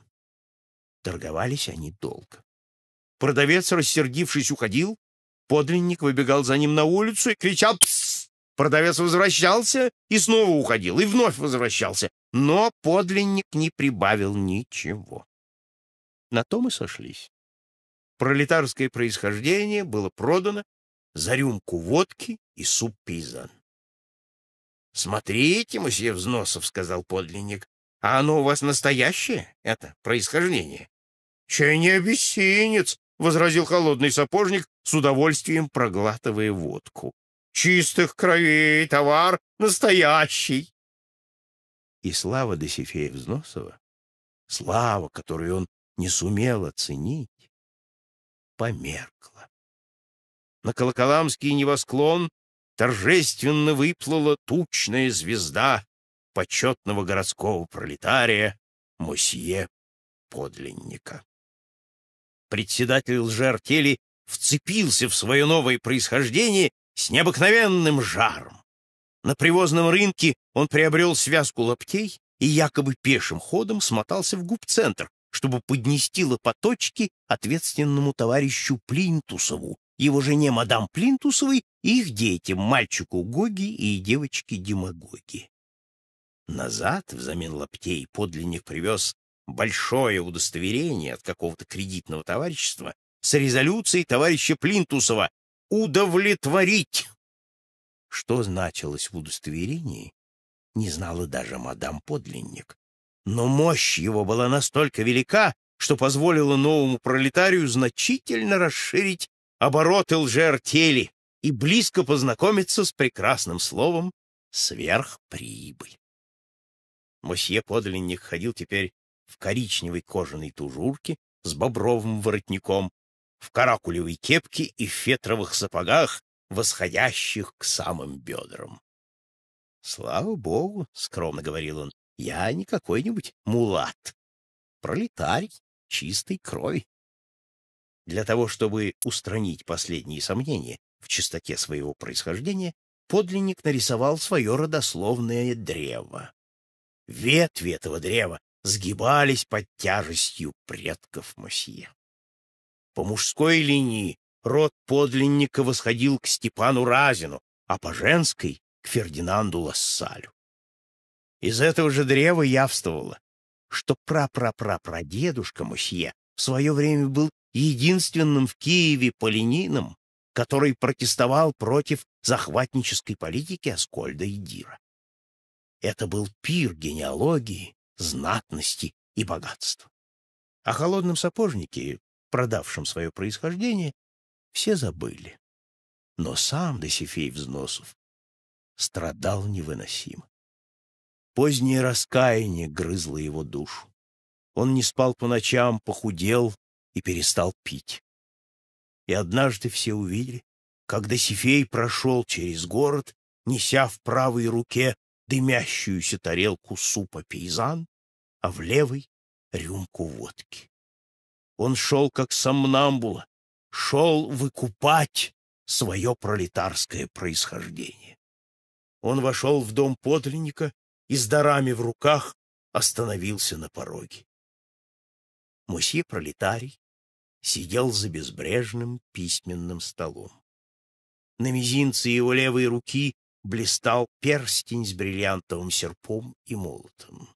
Торговались они долго. Продавец, рассердившись, уходил. Подлинник выбегал за ним на улицу и кричал «Псс!». Продавец возвращался и снова уходил, и вновь возвращался. Но подлинник не прибавил ничего. На том и сошлись. Пролетарское происхождение было продано за рюмку водки и суп пизан. «Смотрите, мосье Взносов», — сказал подлинник, — «а оно у вас настоящее, это, происхождение?» Чей не обессинец», — возразил холодный сапожник, с удовольствием проглатывая водку. «Чистых кровей товар настоящий!» И слава Досифея Взносова, слава, которую он не сумела ценить, померкла. На Колоколамский невосклон торжественно выплыла тучная звезда почетного городского пролетария мосье подлинника. Председатель лжеартели вцепился в свое новое происхождение с необыкновенным жаром. На привозном рынке он приобрел связку лаптей и якобы пешим ходом смотался в губ-центр, чтобы поднести лопаточки ответственному товарищу Плинтусову, его жене мадам Плинтусовой и их детям, мальчику Гоги и девочке Демагоги. Назад взамен лаптей подлинник привез большое удостоверение от какого-то кредитного товарищества с резолюцией товарища Плинтусова «Удовлетворить!». Что значилось в удостоверении, не знала даже мадам подлинник, но мощь его была настолько велика, что позволила новому пролетарию значительно расширить обороты лжеартели и близко познакомиться с прекрасным словом «сверхприбыль». Мосье подлинник ходил теперь в коричневой кожаной тужурке с бобровым воротником, в каракулевой кепке и фетровых сапогах, восходящих к самым бедрам. «Слава Богу!» — скромно говорил он. Я не какой-нибудь мулат. Пролетарий чистой крови. Для того, чтобы устранить последние сомнения в чистоте своего происхождения, подлинник нарисовал свое родословное древо. Ветви этого древа сгибались под тяжестью предков Мосье. По мужской линии род подлинника восходил к Степану Разину, а по женской — к Фердинанду Лассалю. Из этого же древа явствовало, что прапрапрапрадедушка Мусье в свое время был единственным в Киеве полинином, который протестовал против захватнической политики Аскольда и Дира. Это был пир генеалогии, знатности и богатства. О холодном сапожнике, продавшем свое происхождение, все забыли. Но сам Досифей Взносов страдал невыносимо. Позднее раскаяние грызло его душу. Он не спал по ночам, похудел и перестал пить. И однажды все увидели, как Досифей прошел через город, неся в правой руке дымящуюся тарелку супа пейзан, а в левой — рюмку водки. Он шел как сомнамбула, шел выкупать свое пролетарское происхождение. Он вошел в дом подлинника и с дарами в руках остановился на пороге. Мусье пролетарий сидел за безбрежным письменным столом. На мизинце его левой руки блистал перстень с бриллиантовым серпом и молотом.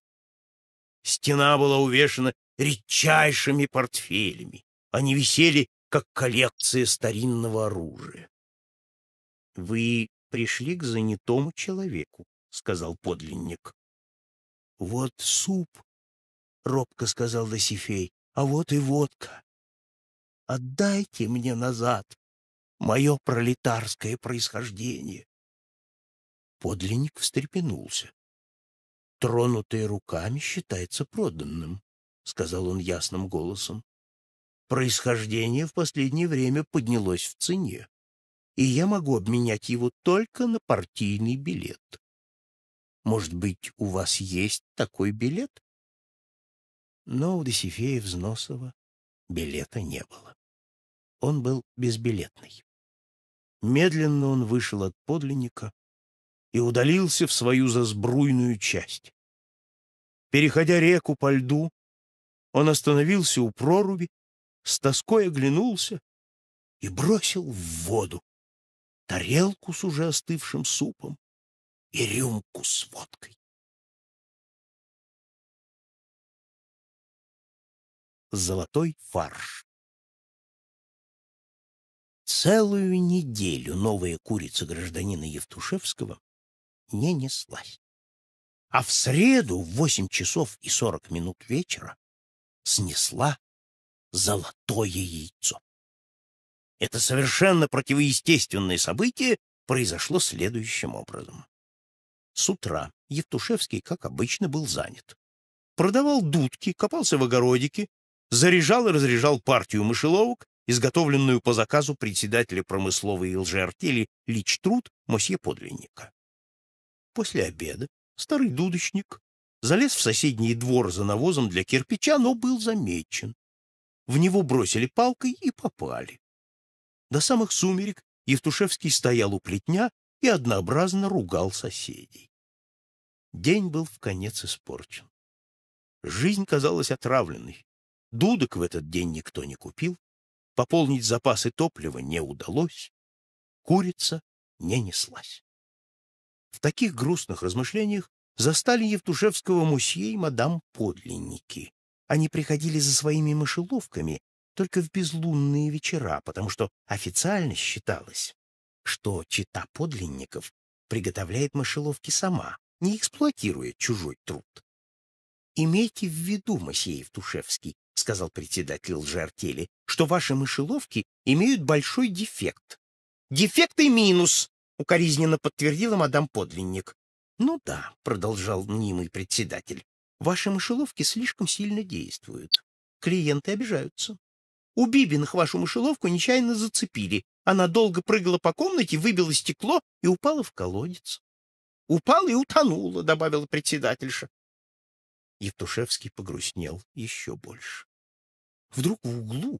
Стена была увешана редчайшими портфелями. Они висели, как коллекция старинного оружия. — Вы пришли к занятому человеку, сказал подлинник. «Вот суп», — робко сказал Досифей, — «а вот и водка. Отдайте мне назад мое пролетарское происхождение». Подлинник встрепенулся. Тронутые руками считается проданным», — сказал он ясным голосом. «Происхождение в последнее время поднялось в цене, и я могу обменять его только на партийный билет». Может быть, у вас есть такой билет? Но у Досифея Взносова билета не было. Он был безбилетный. Медленно он вышел от подлинника и удалился в свою засбруйную часть. Переходя реку по льду, он остановился у проруби, с тоской оглянулся и бросил в воду тарелку с уже остывшим супом и рюмку с водкой. Золотой фарш Целую неделю новая курица гражданина Евтушевского не неслась. А в среду в восемь часов и сорок минут вечера снесла золотое яйцо. Это совершенно противоестественное событие произошло следующим образом. С утра Евтушевский, как обычно, был занят. Продавал дудки, копался в огородике, заряжал и разряжал партию мышеловок, изготовленную по заказу председателя промысловой лжеартели «Личтруд» мосье Подлинника. После обеда старый дудочник залез в соседний двор за навозом для кирпича, но был замечен. В него бросили палкой и попали. До самых сумерек Евтушевский стоял у плетня и однообразно ругал соседей. День был в конец испорчен. Жизнь казалась отравленной. Дудок в этот день никто не купил, пополнить запасы топлива не удалось, курица не неслась. В таких грустных размышлениях застали Евтушевского мусье и мадам подлинники. Они приходили за своими мышеловками только в безлунные вечера, потому что официально считалось, что чита подлинников приготовляет мышеловки сама, не эксплуатируя чужой труд. «Имейте в виду, Масеев Тушевский, — сказал председатель лжеартели, — что ваши мышеловки имеют большой дефект. — Дефект и минус! — укоризненно подтвердила мадам Подлинник. — Ну да, — продолжал мнимый председатель, — ваши мышеловки слишком сильно действуют. Клиенты обижаются. У Бибиных вашу мышеловку нечаянно зацепили, она долго прыгала по комнате, выбила стекло и упала в колодец. Упала и утонула, добавила председательша. Евтушевский погрустнел еще больше. Вдруг в углу,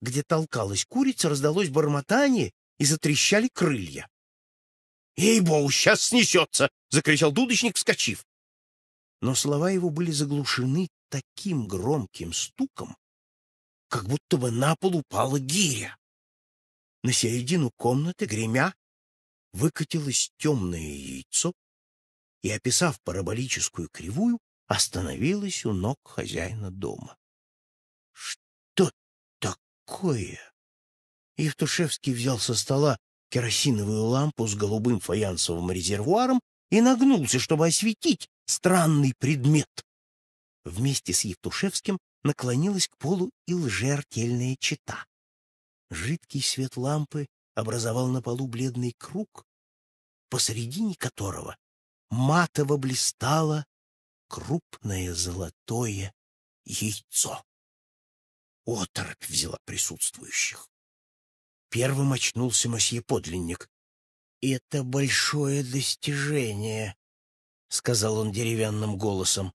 где толкалась курица, раздалось бормотание и затрещали крылья. «Ей-богу, сейчас снесется!» — закричал дудочник, вскочив. Но слова его были заглушены таким громким стуком, как будто бы на пол упала гиря на середину комнаты, гремя, выкатилось темное яйцо и, описав параболическую кривую, остановилось у ног хозяина дома. «Что такое?» Евтушевский взял со стола керосиновую лампу с голубым фаянсовым резервуаром и нагнулся, чтобы осветить странный предмет. Вместе с Евтушевским наклонилась к полу и лжертельная чита. Жидкий свет лампы образовал на полу бледный круг, посредине которого матово блистало крупное золотое яйцо. Оторопь взяла присутствующих. Первым очнулся мосье подлинник. «Это большое достижение», — сказал он деревянным голосом.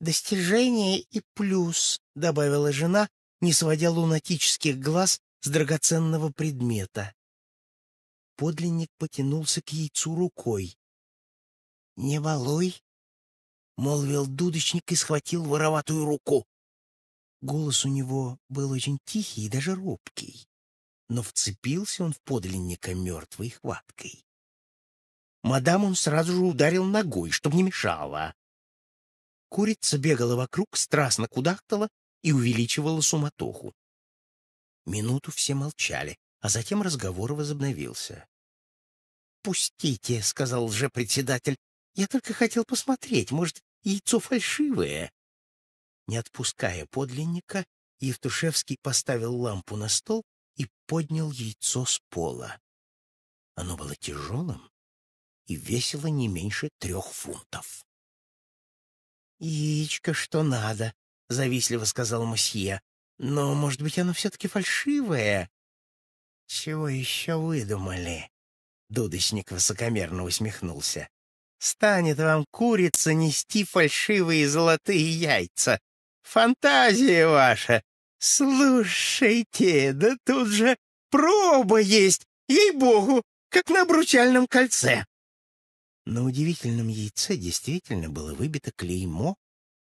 «Достижение и плюс», — добавила жена, не сводя лунатических глаз с драгоценного предмета. Подлинник потянулся к яйцу рукой. «Не волой, молвил дудочник и схватил вороватую руку. Голос у него был очень тихий и даже робкий, но вцепился он в подлинника мертвой хваткой. Мадам он сразу же ударил ногой, чтобы не мешало. Курица бегала вокруг, страстно кудахтала и увеличивала суматоху. Минуту все молчали, а затем разговор возобновился. «Пустите», — сказал же председатель, — «я только хотел посмотреть, может, яйцо фальшивое». Не отпуская подлинника, Евтушевский поставил лампу на стол и поднял яйцо с пола. Оно было тяжелым и весило не меньше трех фунтов. «Яичко что надо», завистливо сказал мосье. «Но, может быть, оно все-таки фальшивое?» «Чего еще выдумали?» Дудочник высокомерно усмехнулся. «Станет вам курица нести фальшивые золотые яйца. Фантазия ваша! Слушайте, да тут же проба есть, ей-богу, как на обручальном кольце!» На удивительном яйце действительно было выбито клеймо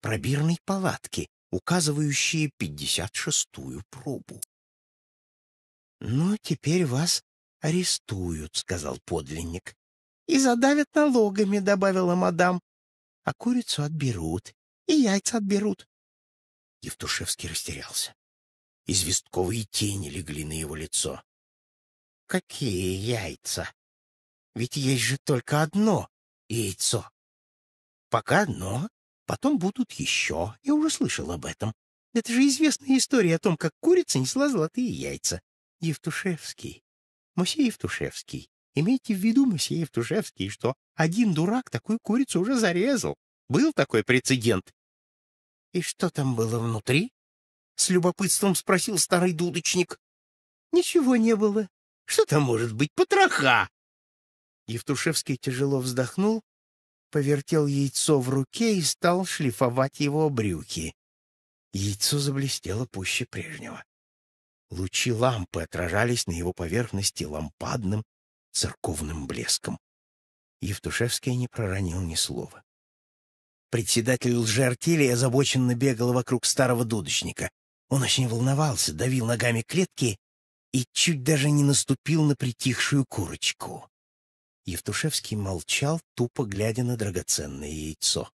пробирной палатки, указывающие пятьдесят шестую пробу. Но «Ну, теперь вас арестуют», — сказал подлинник. «И задавят налогами», — добавила мадам. «А курицу отберут, и яйца отберут». Евтушевский растерялся. Известковые тени легли на его лицо. «Какие яйца? Ведь есть же только одно яйцо». «Пока одно. Потом будут еще. Я уже слышал об этом. Это же известная история о том, как курица несла золотые яйца. Евтушевский. Мосей Евтушевский. Имейте в виду, Мосей Евтушевский, что один дурак такую курицу уже зарезал. Был такой прецедент. И что там было внутри? — с любопытством спросил старый дудочник. — Ничего не было. Что там может быть? Потроха! Евтушевский тяжело вздохнул повертел яйцо в руке и стал шлифовать его брюки. Яйцо заблестело пуще прежнего. Лучи лампы отражались на его поверхности лампадным церковным блеском. Евтушевский не проронил ни слова. Председатель лжеартели озабоченно бегал вокруг старого дудочника. Он очень волновался, давил ногами клетки и чуть даже не наступил на притихшую курочку. Евтушевский молчал, тупо глядя на драгоценное яйцо.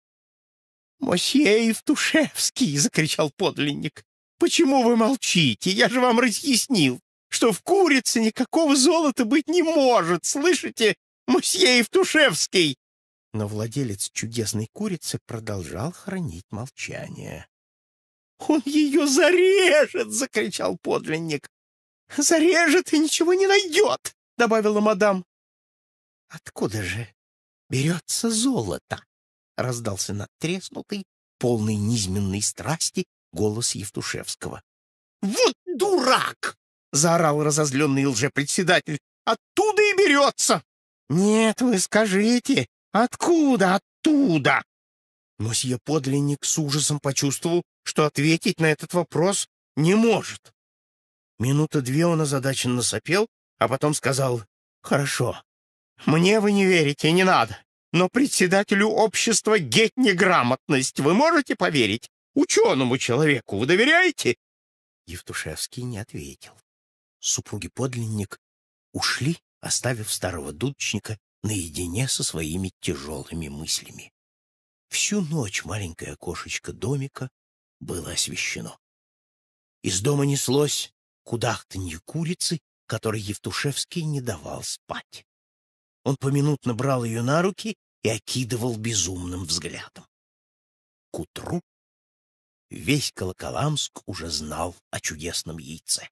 «Мосье Евтушевский!» — закричал подлинник. «Почему вы молчите? Я же вам разъяснил, что в курице никакого золота быть не может, слышите, мосье Евтушевский!» Но владелец чудесной курицы продолжал хранить молчание. «Он ее зарежет!» — закричал подлинник. «Зарежет и ничего не найдет!» — добавила мадам. «Откуда же берется золото?» — раздался надтреснутый, полный низменной страсти голос Евтушевского. «Вот дурак!» — заорал разозленный лжепредседатель. «Оттуда и берется!» «Нет, вы скажите, откуда оттуда?» Мосье подлинник с ужасом почувствовал, что ответить на этот вопрос не может. Минута две он озадаченно сопел, а потом сказал «Хорошо, мне вы не верите, не надо. Но председателю общества геть неграмотность вы можете поверить? Ученому человеку вы доверяете?» Евтушевский не ответил. Супруги-подлинник ушли, оставив старого дудочника наедине со своими тяжелыми мыслями. Всю ночь маленькое окошечко домика было освещено. Из дома неслось кудахтанье курицы, которой Евтушевский не давал спать. Он поминутно брал ее на руки и окидывал безумным взглядом. К утру весь Колоколамск уже знал о чудесном яйце.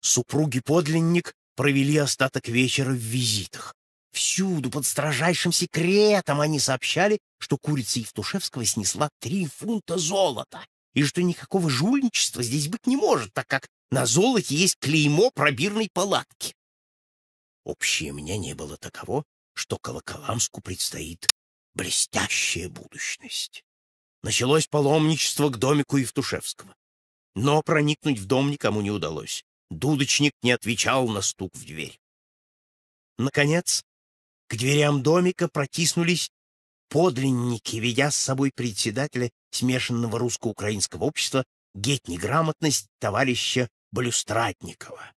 Супруги-подлинник провели остаток вечера в визитах. Всюду под строжайшим секретом они сообщали, что курица Евтушевского снесла три фунта золота, и что никакого жульничества здесь быть не может, так как на золоте есть клеймо пробирной палатки. Общее мнение было таково, что Колоколамску предстоит блестящая будущность. Началось паломничество к домику Евтушевского. Но проникнуть в дом никому не удалось. Дудочник не отвечал на стук в дверь. Наконец, к дверям домика протиснулись подлинники, ведя с собой председателя смешанного русско-украинского общества гетнеграмотность товарища Блюстратникова.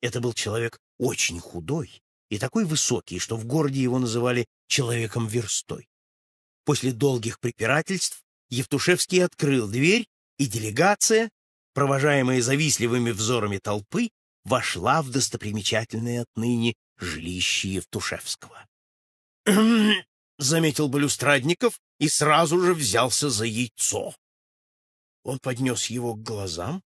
Это был человек очень худой и такой высокий, что в городе его называли «человеком-верстой». После долгих препирательств Евтушевский открыл дверь, и делегация, провожаемая завистливыми взорами толпы, вошла в достопримечательное отныне жилище Евтушевского. *clears throat* заметил Балюстрадников и сразу же взялся за яйцо. Он поднес его к глазам,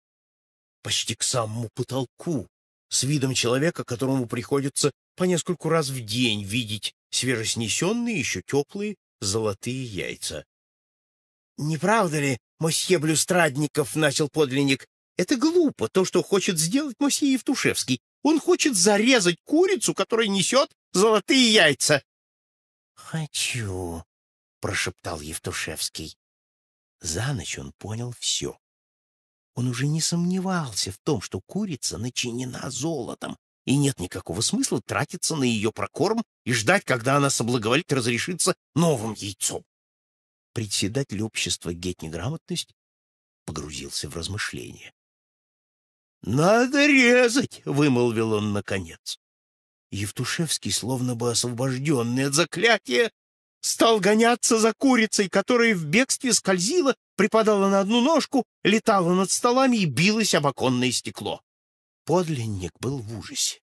почти к самому потолку, с видом человека, которому приходится по нескольку раз в день видеть свежеснесенные, еще теплые, золотые яйца. — Не правда ли, мосье Блюстрадников, — начал подлинник, — это глупо, то, что хочет сделать мосье Евтушевский. Он хочет зарезать курицу, которая несет золотые яйца. — Хочу, — прошептал Евтушевский. За ночь он понял все. Он уже не сомневался в том, что курица начинена золотом, и нет никакого смысла тратиться на ее прокорм и ждать, когда она соблаговолит разрешиться новым яйцом. Председатель общества гетнеграмотность погрузился в размышления. «Надо резать!» — вымолвил он наконец. Евтушевский, словно бы освобожденный от заклятия, стал гоняться за курицей, которая в бегстве скользила припадала на одну ножку, летала над столами и билась об оконное стекло. Подлинник был в ужасе.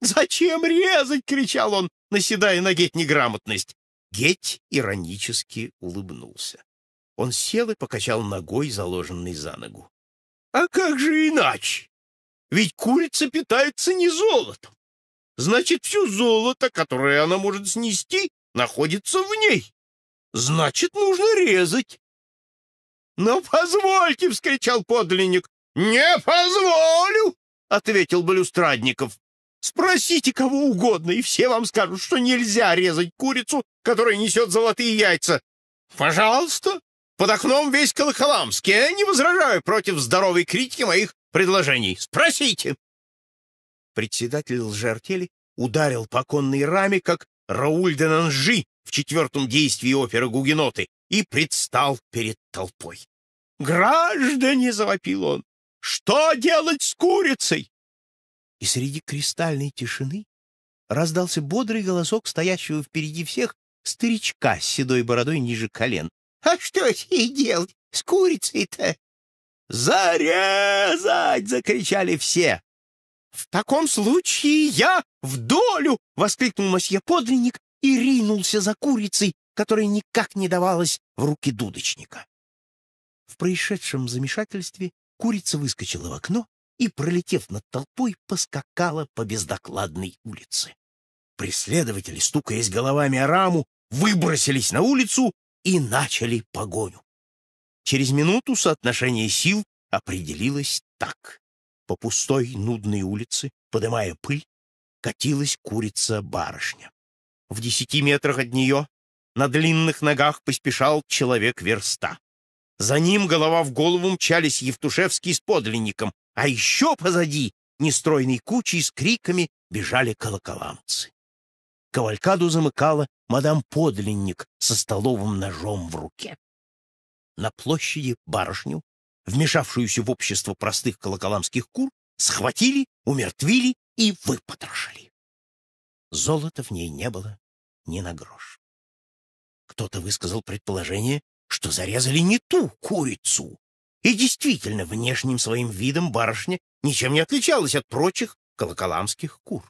«Зачем резать?» — кричал он, наседая на Геть неграмотность. Геть иронически улыбнулся. Он сел и покачал ногой, заложенной за ногу. «А как же иначе? Ведь курица питается не золотом. Значит, все золото, которое она может снести, находится в ней. Значит, нужно резать. «Но «Ну, позвольте!» — вскричал подлинник. «Не позволю!» — ответил Балюстрадников. «Спросите кого угодно, и все вам скажут, что нельзя резать курицу, которая несет золотые яйца. Пожалуйста, под окном весь Колоколамский. Я не возражаю против здоровой критики моих предложений. Спросите!» Председатель лжеартели ударил по конной раме, как Рауль де Нанжи в четвертом действии оперы «Гугеноты», и предстал перед толпой. «Граждане!» — завопил он. «Что делать с курицей?» И среди кристальной тишины раздался бодрый голосок стоящего впереди всех старичка с седой бородой ниже колен. «А что с ней делать? С курицей-то?» «Зарезать!» — закричали все. «В таком случае я в долю!» — воскликнул мосье подлинник и ринулся за курицей, которая никак не давалась в руки дудочника. В происшедшем замешательстве курица выскочила в окно и, пролетев над толпой, поскакала по бездокладной улице. Преследователи, стукаясь головами о раму, выбросились на улицу и начали погоню. Через минуту соотношение сил определилось так. По пустой нудной улице, подымая пыль, катилась курица-барышня. В десяти метрах от нее на длинных ногах поспешал человек верста. За ним голова в голову мчались Евтушевский с подлинником, а еще позади, нестройной кучей с криками, бежали колоколамцы. Кавалькаду замыкала мадам подлинник со столовым ножом в руке. На площади барышню, вмешавшуюся в общество простых колоколамских кур, схватили, умертвили и выпотрошили. Золота в ней не было ни на грош. Кто-то высказал предположение, что зарезали не ту курицу. И действительно, внешним своим видом барышня ничем не отличалась от прочих колоколамских кур.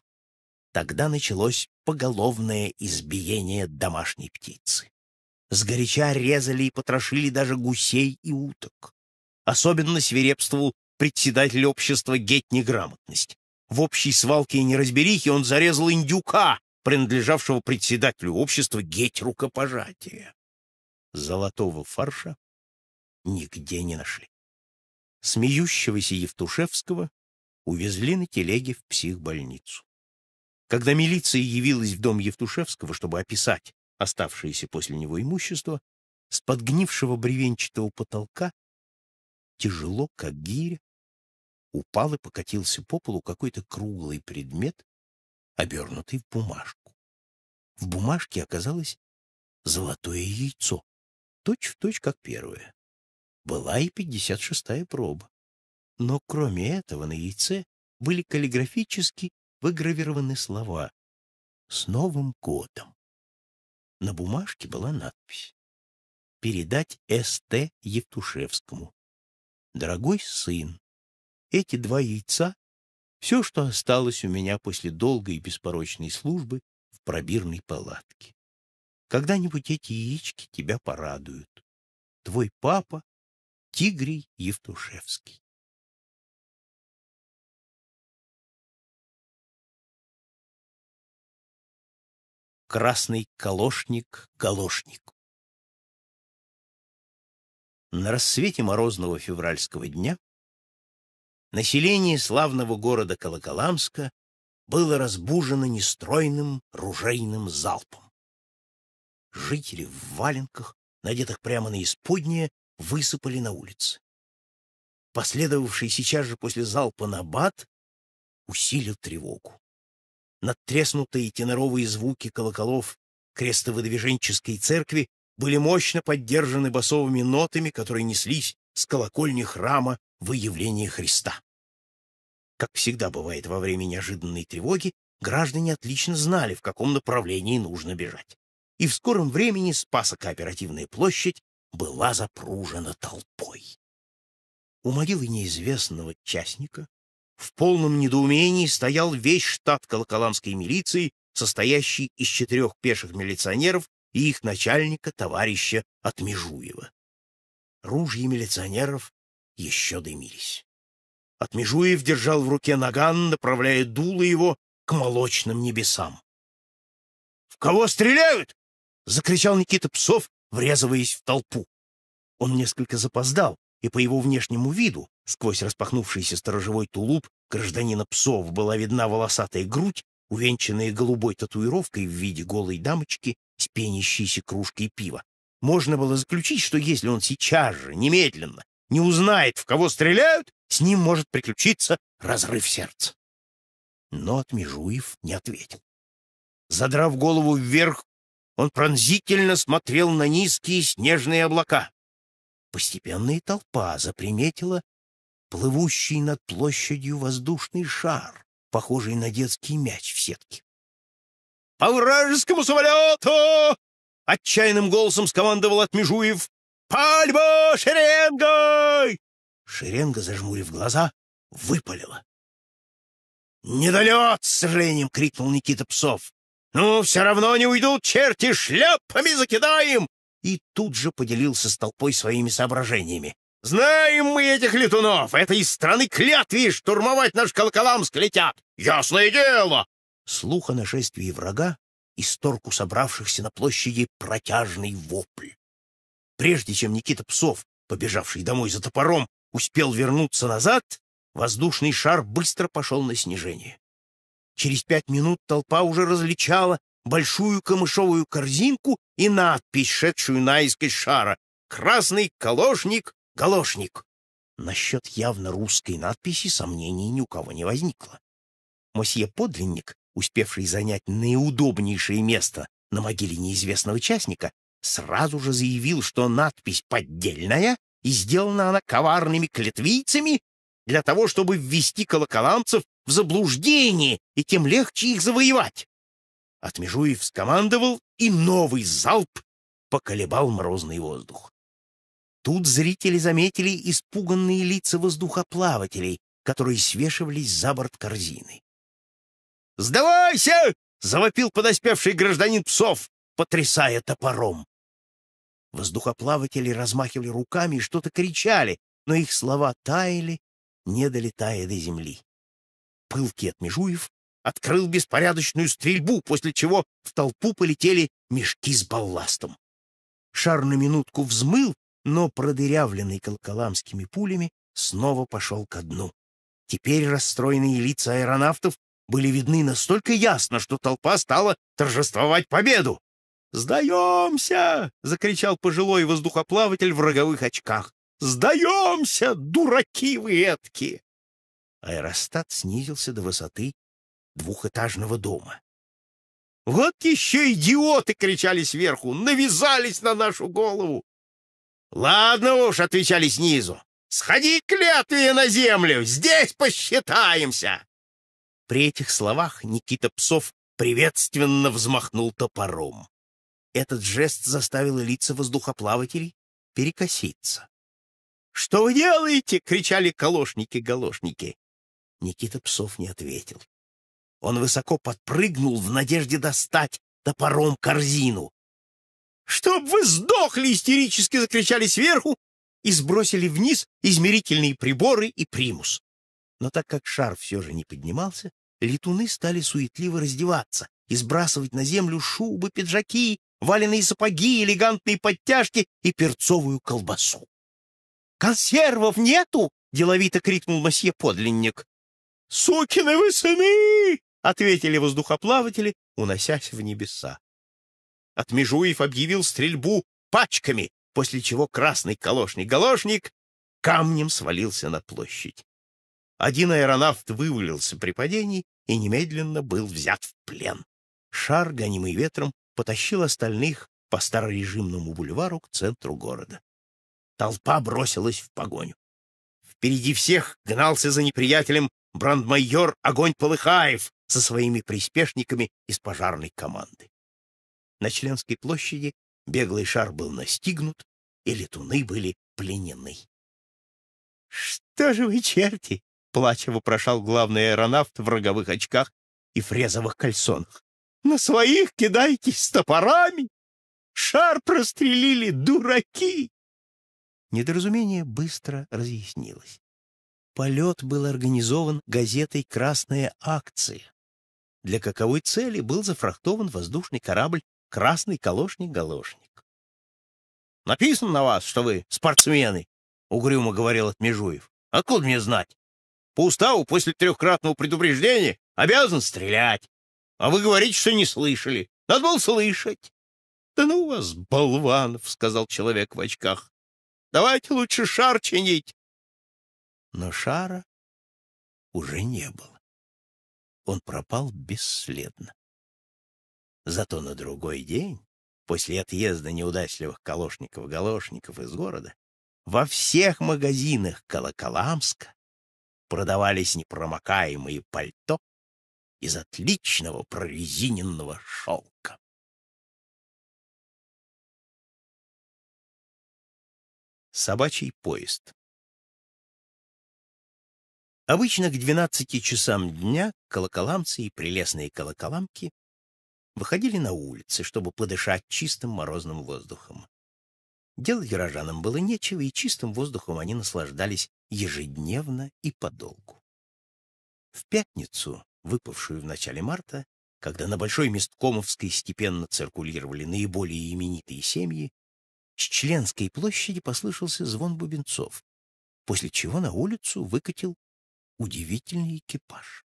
Тогда началось поголовное избиение домашней птицы. Сгоряча резали и потрошили даже гусей и уток. Особенно свирепствовал председатель общества геть неграмотность. В общей свалке и неразберихе он зарезал индюка, принадлежавшего председателю общества, геть рукопожатия. Золотого фарша нигде не нашли. Смеющегося Евтушевского увезли на телеге в психбольницу. Когда милиция явилась в дом Евтушевского, чтобы описать оставшееся после него имущество, с подгнившего бревенчатого потолка тяжело, как гиря, упал и покатился по полу какой-то круглый предмет, обернутый в бумажку. В бумажке оказалось золотое яйцо, точь-в-точь, точь, как первое. Была и 56-я проба. Но кроме этого на яйце были каллиграфически выгравированы слова «С Новым годом». На бумажке была надпись «Передать С.Т. Евтушевскому». «Дорогой сын, эти два яйца все, что осталось у меня после долгой и беспорочной службы в пробирной палатке. Когда-нибудь эти яички тебя порадуют. Твой папа Тигрий Евтушевский. Красный колошник колошнику. На рассвете морозного февральского дня население славного города Колоколамска было разбужено нестройным ружейным залпом. Жители в валенках, надетых прямо на исподнее, высыпали на улицы. Последовавший сейчас же после залпа набат усилил тревогу. Надтреснутые теноровые звуки колоколов Крестово-Движенческой церкви были мощно поддержаны басовыми нотами, которые неслись с колокольни храма выявление Христа. Как всегда бывает во время неожиданной тревоги, граждане отлично знали, в каком направлении нужно бежать. И в скором времени Спасо-кооперативная площадь была запружена толпой. У могилы неизвестного частника в полном недоумении стоял весь штат колоколамской милиции, состоящий из четырех пеших милиционеров и их начальника, товарища Отмежуева. Ружья милиционеров еще дымились. Отмежуев держал в руке наган, направляя дуло его к молочным небесам. «В кого стреляют?» — закричал Никита Псов, врезываясь в толпу. Он несколько запоздал, и по его внешнему виду, сквозь распахнувшийся сторожевой тулуп, гражданина Псов была видна волосатая грудь, увенчанная голубой татуировкой в виде голой дамочки с пенящейся кружкой пива. Можно было заключить, что если он сейчас же, немедленно, не узнает, в кого стреляют, с ним может приключиться разрыв сердца. Но Отмежуев не ответил. Задрав голову вверх, он пронзительно смотрел на низкие снежные облака. Постепенно и толпа заприметила плывущий над площадью воздушный шар, похожий на детский мяч в сетке. «По вражескому самолету!» — отчаянным голосом скомандовал Отмежуев. «Пальба шеренгой!» Шеренга, зажмурив глаза, выпалила. «Недолет!» — с сожалением крикнул Никита Псов. «Ну, все равно не уйдут черти, шляпами закидаем!» И тут же поделился с толпой своими соображениями. «Знаем мы этих летунов! это из страны клятви штурмовать наш колоколамск летят! Ясное дело!» Слух о нашествии врага исторгу собравшихся на площади протяжный вопль. Прежде чем Никита Псов, побежавший домой за топором, успел вернуться назад, воздушный шар быстро пошел на снижение. Через пять минут толпа уже различала большую камышовую корзинку и надпись, шедшую наискось шара «Красный колошник, галошник». Насчет явно русской надписи сомнений ни у кого не возникло. Мосье Подлинник, успевший занять наиудобнейшее место на могиле неизвестного частника, сразу же заявил, что надпись поддельная и сделана она коварными клетвийцами для того, чтобы ввести колоколамцев в заблуждение и тем легче их завоевать. Отмежуев скомандовал, и новый залп поколебал морозный воздух. Тут зрители заметили испуганные лица воздухоплавателей, которые свешивались за борт корзины. «Сдавайся!» — завопил подоспевший гражданин Псов, потрясая топором. Воздухоплаватели размахивали руками и что-то кричали, но их слова таяли, не долетая до земли. Пылкий от Межуев открыл беспорядочную стрельбу, после чего в толпу полетели мешки с балластом. Шар на минутку взмыл, но, продырявленный колоколамскими пулями, снова пошел ко дну. Теперь расстроенные лица аэронавтов были видны настолько ясно, что толпа стала торжествовать победу. «Сдаемся!» — закричал пожилой воздухоплаватель в роговых очках. «Сдаемся, дураки вы эдки!» Аэростат снизился до высоты двухэтажного дома. «Вот еще идиоты!» — кричали сверху. «Навязались на нашу голову!» «Ладно уж!» — отвечали снизу. «Сходи, клятые, на землю! Здесь посчитаемся!» При этих словах Никита Псов приветственно взмахнул топором. Этот жест заставил лица воздухоплавателей перекоситься. «Что вы делаете?» — кричали колошники-галошники. Никита Псов не ответил. Он высоко подпрыгнул в надежде достать топором корзину. «Чтоб вы сдохли!» — истерически закричали сверху и сбросили вниз измерительные приборы и примус. Но так как шар все же не поднимался, летуны стали суетливо раздеваться, и сбрасывать на землю шубы, пиджаки, валеные сапоги, элегантные подтяжки и перцовую колбасу. «Консервов нету!» — деловито крикнул мосье подлинник. «Сукины вы сыны!» — ответили воздухоплаватели, уносясь в небеса. Отмежуев объявил стрельбу пачками, после чего красный колошник-галошник камнем свалился на площадь. Один аэронавт вывалился при падении и немедленно был взят в плен шар, гонимый ветром, потащил остальных по старорежимному бульвару к центру города. Толпа бросилась в погоню. Впереди всех гнался за неприятелем брандмайор Огонь Полыхаев со своими приспешниками из пожарной команды. На Членской площади беглый шар был настигнут, и летуны были пленены. — Что же вы, черти? — плача вопрошал главный аэронавт в роговых очках и фрезовых кальсонах. На своих кидайтесь с топорами. Шар прострелили, дураки!» Недоразумение быстро разъяснилось. Полет был организован газетой «Красная акция», для каковой цели был зафрахтован воздушный корабль «Красный колошник-галошник». «Написано на вас, что вы спортсмены», — угрюмо говорил Отмежуев. «Откуда мне знать? По уставу после трехкратного предупреждения обязан стрелять. А вы говорите, что не слышали. Надо было слышать. — Да ну вас, болванов, — сказал человек в очках. — Давайте лучше шар чинить. Но шара уже не было. Он пропал бесследно. Зато на другой день, после отъезда неудачливых калошников Голошников из города, во всех магазинах Колоколамска продавались непромокаемые пальто, из отличного прорезиненного шелка. Собачий поезд Обычно к 12 часам дня колоколамцы и прелестные колоколамки выходили на улицы, чтобы подышать чистым морозным воздухом. Делать горожанам было нечего, и чистым воздухом они наслаждались ежедневно и подолгу. В пятницу выпавшую в начале марта, когда на Большой Месткомовской степенно циркулировали наиболее именитые семьи, с членской площади послышался звон бубенцов, после чего на улицу выкатил удивительный экипаж.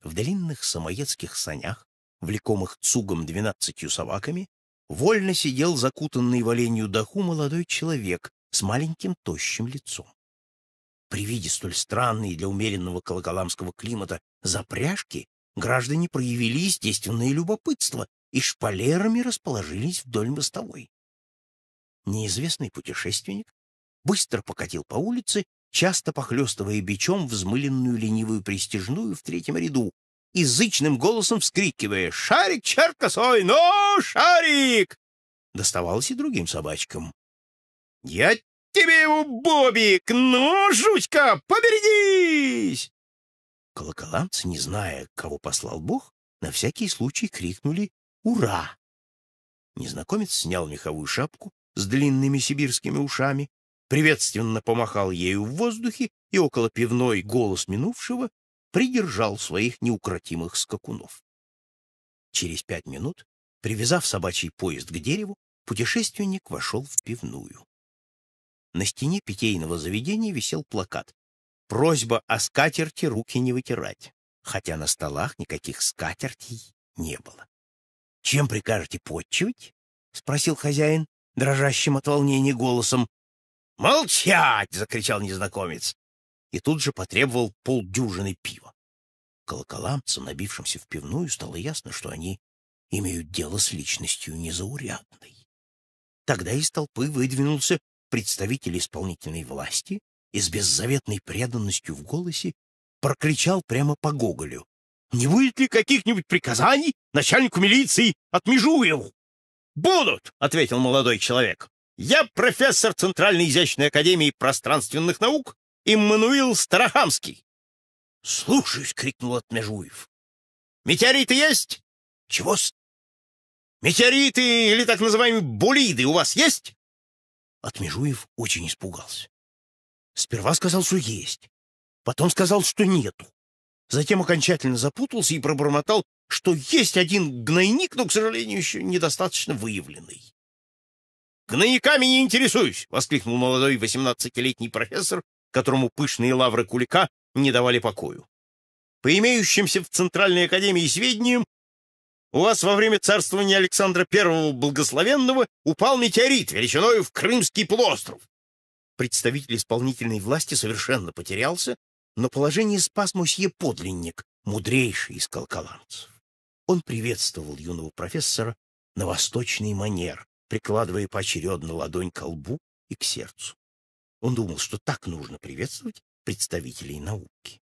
В длинных самоедских санях, влекомых цугом двенадцатью собаками, вольно сидел закутанный в оленью даху молодой человек с маленьким тощим лицом. При виде столь странной для умеренного колоколамского климата запряжки граждане проявили естественное любопытство и шпалерами расположились вдоль мостовой. Неизвестный путешественник быстро покатил по улице, часто похлестывая бичом взмыленную ленивую пристижную в третьем ряду, язычным голосом вскрикивая «Шарик, черт косой! Ну, шарик!» Доставалось и другим собачкам. «Я тебе его, Бобик! Ну, жучка, поберегись!» Колоколамцы, не зная, кого послал Бог, на всякий случай крикнули «Ура!». Незнакомец снял меховую шапку с длинными сибирскими ушами, приветственно помахал ею в воздухе и около пивной голос минувшего придержал своих неукротимых скакунов. Через пять минут, привязав собачий поезд к дереву, путешественник вошел в пивную. На стене питейного заведения висел плакат «Просьба о скатерти руки не вытирать», хотя на столах никаких скатертей не было. «Чем прикажете подчивать?» — спросил хозяин, дрожащим от волнения голосом. «Молчать!» — закричал незнакомец. И тут же потребовал полдюжины пива. Колоколамцам, набившимся в пивную, стало ясно, что они имеют дело с личностью незаурядной. Тогда из толпы выдвинулся представитель исполнительной власти и с беззаветной преданностью в голосе прокричал прямо по Гоголю. «Не будет ли каких-нибудь приказаний начальнику милиции от Межуеву?» «Будут!» — ответил молодой человек. «Я профессор Центральной изящной академии пространственных наук Иммануил Старохамский». «Слушаюсь!» — крикнул от Межуев. «Метеориты есть?» «Чего с...» «Метеориты или так называемые булиды у вас есть?» Отмежуев очень испугался. Сперва сказал, что есть. Потом сказал, что нету. Затем окончательно запутался и пробормотал, что есть один гнойник, но, к сожалению, еще недостаточно выявленный. «Гнойниками не интересуюсь!» — воскликнул молодой восемнадцатилетний профессор, которому пышные лавры кулика не давали покою. «По имеющимся в Центральной Академии сведениям, у вас во время царствования Александра I Благословенного упал метеорит величиной в Крымский полуостров. Представитель исполнительной власти совершенно потерялся, но положение спас мусье подлинник, мудрейший из колколанцев. Он приветствовал юного профессора на восточный манер, прикладывая поочередно ладонь к лбу и к сердцу. Он думал, что так нужно приветствовать представителей науки.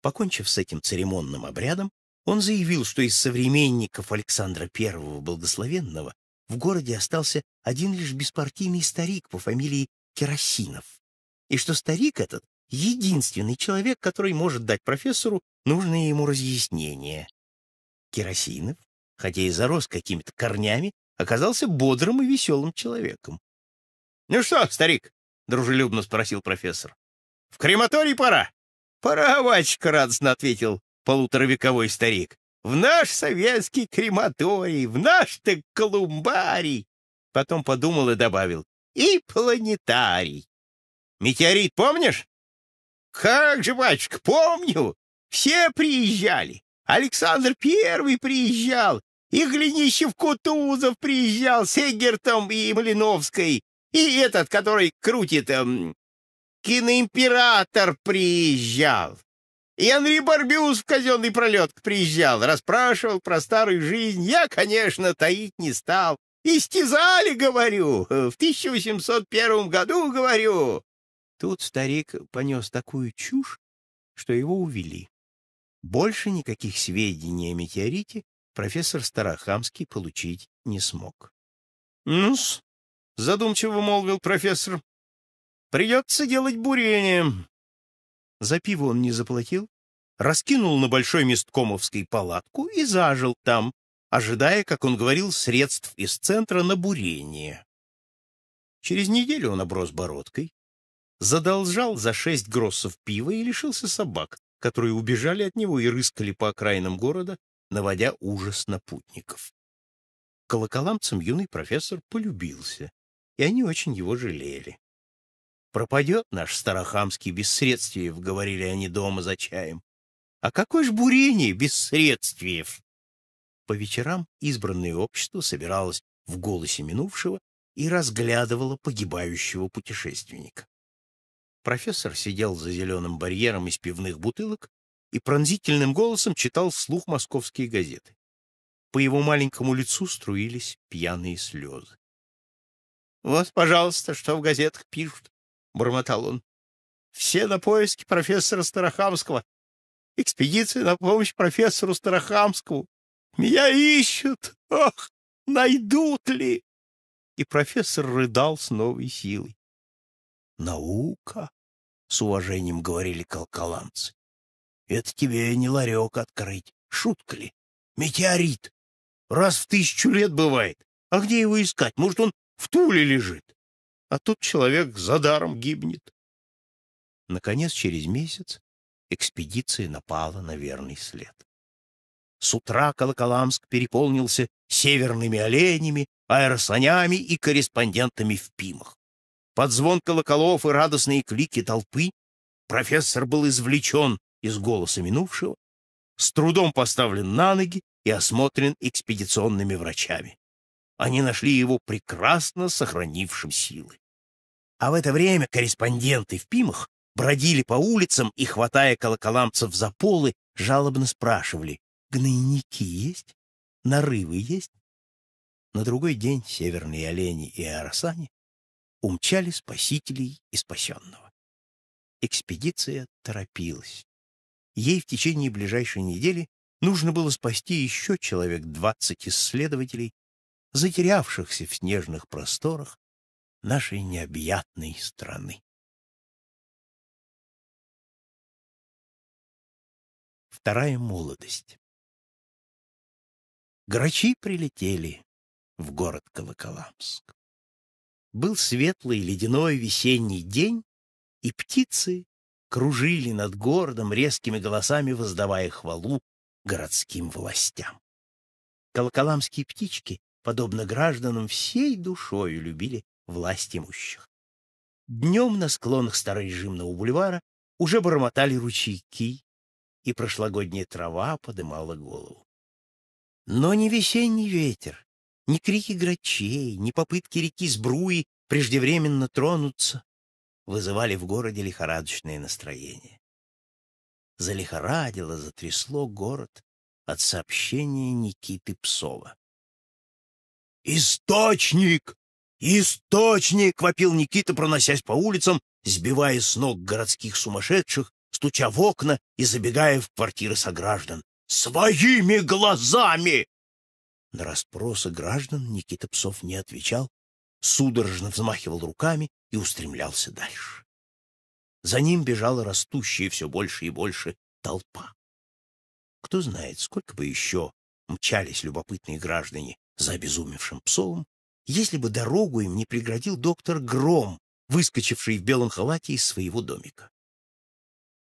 Покончив с этим церемонным обрядом, он заявил, что из современников Александра I Благословенного в городе остался один лишь беспартийный старик по фамилии Керосинов, и что старик этот — единственный человек, который может дать профессору нужные ему разъяснения. Керосинов, хотя и зарос какими-то корнями, оказался бодрым и веселым человеком. — Ну что, старик? — дружелюбно спросил профессор. — В крематорий пора. — Пора, Вачка, — радостно ответил полуторавековой старик. «В наш советский крематорий, в наш-то колумбарий!» Потом подумал и добавил. «И планетарий!» «Метеорит помнишь?» «Как же, батюшка, помню! Все приезжали! Александр Первый приезжал, и Глинищев-Кутузов приезжал с Эгертом и Малиновской, и этот, который крутит... Эм, киноимператор приезжал!» И Анри Барбюс в казенный пролетк приезжал, расспрашивал про старую жизнь. Я, конечно, таить не стал. Истязали, говорю, в 1801 году, говорю. Тут старик понес такую чушь, что его увели. Больше никаких сведений о метеорите профессор Старохамский получить не смог. ну задумчиво молвил профессор, — «придется делать бурением. За пиво он не заплатил, раскинул на большой месткомовской палатку и зажил там, ожидая, как он говорил, средств из центра на бурение. Через неделю он оброс бородкой, задолжал за шесть гроссов пива и лишился собак, которые убежали от него и рыскали по окраинам города, наводя ужас на путников. Колоколамцам юный профессор полюбился, и они очень его жалели. Пропадет наш старохамский бессредствиев, — говорили они дома за чаем. А какое ж бурение бессредствиев! По вечерам избранное общество собиралось в голосе минувшего и разглядывало погибающего путешественника. Профессор сидел за зеленым барьером из пивных бутылок и пронзительным голосом читал вслух московские газеты. По его маленькому лицу струились пьяные слезы. — Вот, пожалуйста, что в газетах пишут, — бормотал он. «Все на поиски профессора Старохамского. Экспедиция на помощь профессору Старохамскому. Меня ищут! Ох, найдут ли!» И профессор рыдал с новой силой. «Наука!» — с уважением говорили колколанцы. «Это тебе не ларек открыть. Шутка ли? Метеорит! Раз в тысячу лет бывает. А где его искать? Может, он в Туле лежит?» а тут человек за даром гибнет. Наконец, через месяц экспедиция напала на верный след. С утра Колоколамск переполнился северными оленями, аэросанями и корреспондентами в пимах. Под звон колоколов и радостные клики толпы профессор был извлечен из голоса минувшего, с трудом поставлен на ноги и осмотрен экспедиционными врачами. Они нашли его прекрасно сохранившим силы. А в это время корреспонденты в Пимах бродили по улицам и, хватая колоколамцев за полы, жалобно спрашивали, гнойники есть? Нарывы есть? На другой день северные олени и арсане умчали спасителей и спасенного. Экспедиция торопилась. Ей в течение ближайшей недели нужно было спасти еще человек двадцать исследователей, затерявшихся в снежных просторах нашей необъятной страны. Вторая молодость. Грачи прилетели в город Колоколамск. Был светлый ледяной весенний день, и птицы кружили над городом резкими голосами, воздавая хвалу городским властям. Колоколамские птички, подобно гражданам, всей душою любили власть имущих. Днем на склонах старорежимного бульвара уже бормотали ручейки, и прошлогодняя трава подымала голову. Но ни весенний ветер, ни крики грачей, ни попытки реки сбруи преждевременно тронуться вызывали в городе лихорадочное настроение. Залихорадило, затрясло город от сообщения Никиты Псова. «Источник! «Источник!» — вопил Никита, проносясь по улицам, сбивая с ног городских сумасшедших, стуча в окна и забегая в квартиры сограждан. «Своими глазами!» На расспросы граждан Никита Псов не отвечал, судорожно взмахивал руками и устремлялся дальше. За ним бежала растущая все больше и больше толпа. Кто знает, сколько бы еще мчались любопытные граждане за обезумевшим псовым, если бы дорогу им не преградил доктор Гром, выскочивший в белом халате из своего домика.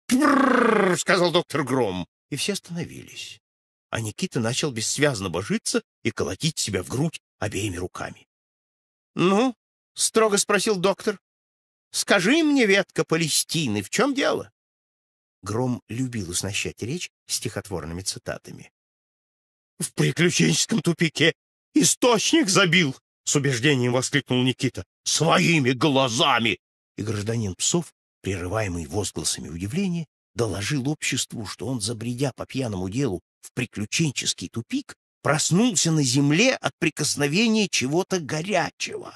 сказал доктор Гром, и все остановились. А Никита начал бессвязно божиться и колотить себя в грудь обеими руками. «Ну?» — строго спросил доктор. «Скажи мне, ветка Палестины, в чем дело?» Гром любил уснащать речь стихотворными цитатами. «В приключенческом тупике источник забил!» с убеждением воскликнул Никита. «Своими глазами!» И гражданин Псов, прерываемый возгласами удивления, доложил обществу, что он, забредя по пьяному делу в приключенческий тупик, проснулся на земле от прикосновения чего-то горячего.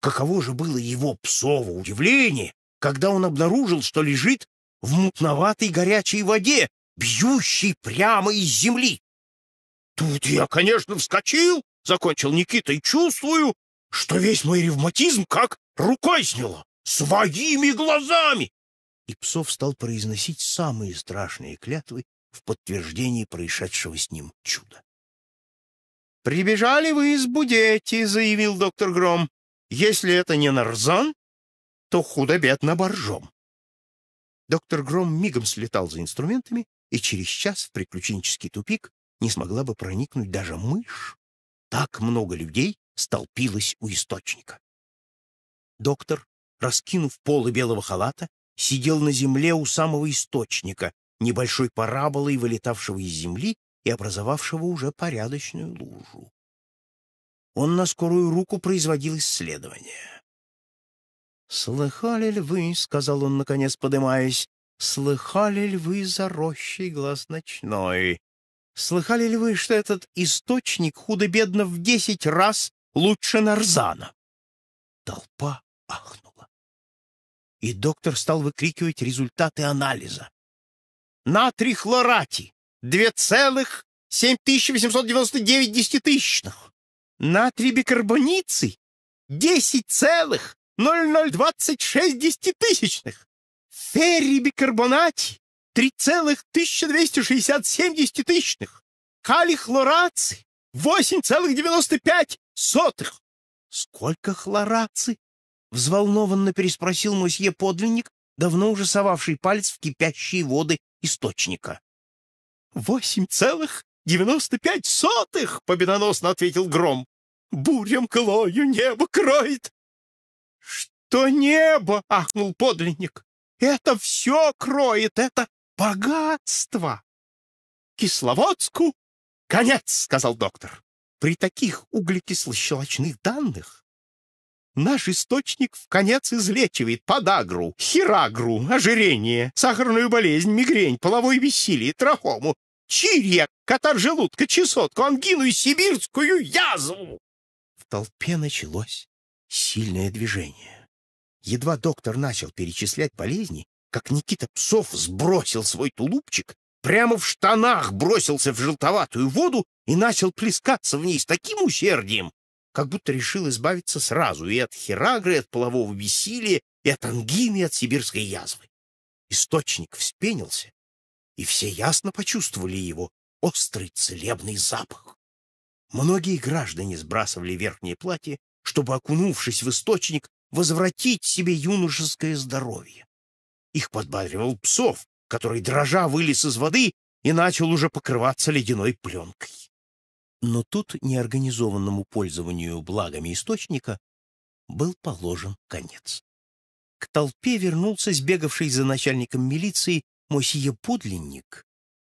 Каково же было его псово удивление, когда он обнаружил, что лежит в мутноватой горячей воде, бьющей прямо из земли. Тут я, конечно, вскочил — закончил Никита, — и чувствую, что весь мой ревматизм как рукой сняло, своими глазами!» И Псов стал произносить самые страшные клятвы в подтверждении происшедшего с ним чуда. «Прибежали вы из Будети», — заявил доктор Гром. «Если это не нарзан, то худо-бедно боржом». Доктор Гром мигом слетал за инструментами, и через час в приключенческий тупик не смогла бы проникнуть даже мышь, так много людей столпилось у источника. Доктор, раскинув полы белого халата, сидел на земле у самого источника, небольшой параболой, вылетавшего из земли и образовавшего уже порядочную лужу. Он на скорую руку производил исследование. «Слыхали ли вы, — сказал он, наконец, подымаясь, — слыхали ли вы за рощей глаз ночной? Слыхали ли вы, что этот источник худо-бедно в десять раз лучше Нарзана? Толпа ахнула. И доктор стал выкрикивать результаты анализа. Натрий хлорати девять десятитысячных. Натрий двадцать шесть десятитысячных. Ферри бикарбонати 3,1267 десятитысячных, калий хлораций 8,95 сотых. Сколько хлораций? Взволнованно переспросил мусье подлинник, давно уже совавший палец в кипящие воды источника. «Восемь целых девяносто пять сотых!» — победоносно ответил Гром. «Бурям клою небо кроет!» «Что небо?» — ахнул подлинник. «Это все кроет! Это богатство. Кисловодску конец, сказал доктор. При таких углекисло данных наш источник в конец излечивает подагру, хирагру, ожирение, сахарную болезнь, мигрень, половое веселье, трахому, чирья, катар желудка, чесотку, ангину и сибирскую язву. В толпе началось сильное движение. Едва доктор начал перечислять болезни, как Никита Псов сбросил свой тулупчик, прямо в штанах бросился в желтоватую воду и начал плескаться в ней с таким усердием, как будто решил избавиться сразу и от херагры, и от полового бессилия, и от ангины, и от сибирской язвы. Источник вспенился, и все ясно почувствовали его острый целебный запах. Многие граждане сбрасывали верхнее платье, чтобы, окунувшись в источник, возвратить себе юношеское здоровье. Их подбадривал Псов, который, дрожа, вылез из воды и начал уже покрываться ледяной пленкой. Но тут неорганизованному пользованию благами источника был положен конец. К толпе вернулся сбегавший за начальником милиции Мосье Подлинник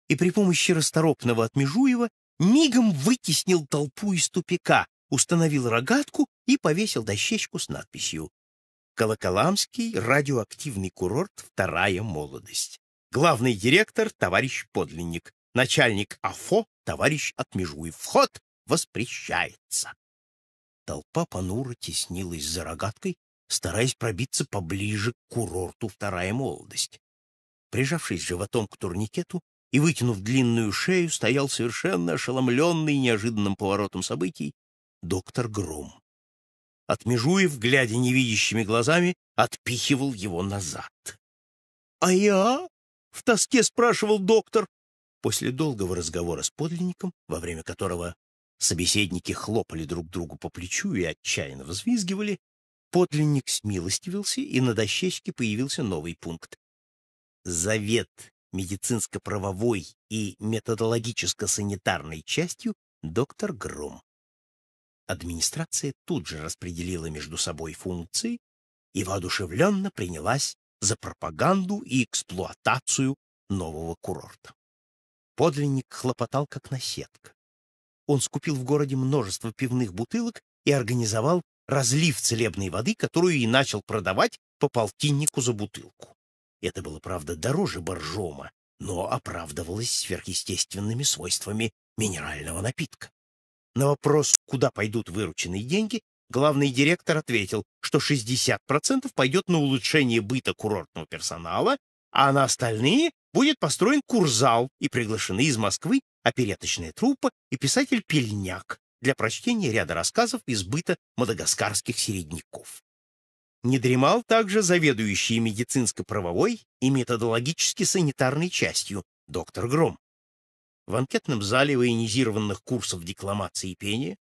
и при помощи расторопного отмежуева мигом вытеснил толпу из тупика, установил рогатку и повесил дощечку с надписью Колоколамский радиоактивный курорт «Вторая молодость». Главный директор — товарищ Подлинник. Начальник АФО — товарищ Отмежуев. Вход воспрещается. Толпа понуро теснилась за рогаткой, стараясь пробиться поближе к курорту «Вторая молодость». Прижавшись животом к турникету и вытянув длинную шею, стоял совершенно ошеломленный неожиданным поворотом событий доктор Гром. Отмежуев, глядя невидящими глазами, отпихивал его назад. «А я?» — в тоске спрашивал доктор. После долгого разговора с подлинником, во время которого собеседники хлопали друг другу по плечу и отчаянно взвизгивали, подлинник смилостивился, и на дощечке появился новый пункт. Завет медицинско-правовой и методологическо-санитарной частью доктор Гром. Администрация тут же распределила между собой функции и воодушевленно принялась за пропаганду и эксплуатацию нового курорта. Подлинник хлопотал как наседка. Он скупил в городе множество пивных бутылок и организовал разлив целебной воды, которую и начал продавать по полтиннику за бутылку. Это было, правда, дороже боржома, но оправдывалось сверхъестественными свойствами минерального напитка. На вопрос, куда пойдут вырученные деньги, главный директор ответил, что 60% пойдет на улучшение быта курортного персонала, а на остальные будет построен курзал и приглашены из Москвы опереточная труппа и писатель Пельняк для прочтения ряда рассказов из быта мадагаскарских середняков. Не дремал также заведующий медицинско-правовой и методологически-санитарной частью доктор Гром в анкетном зале военизированных курсов декламации и пения,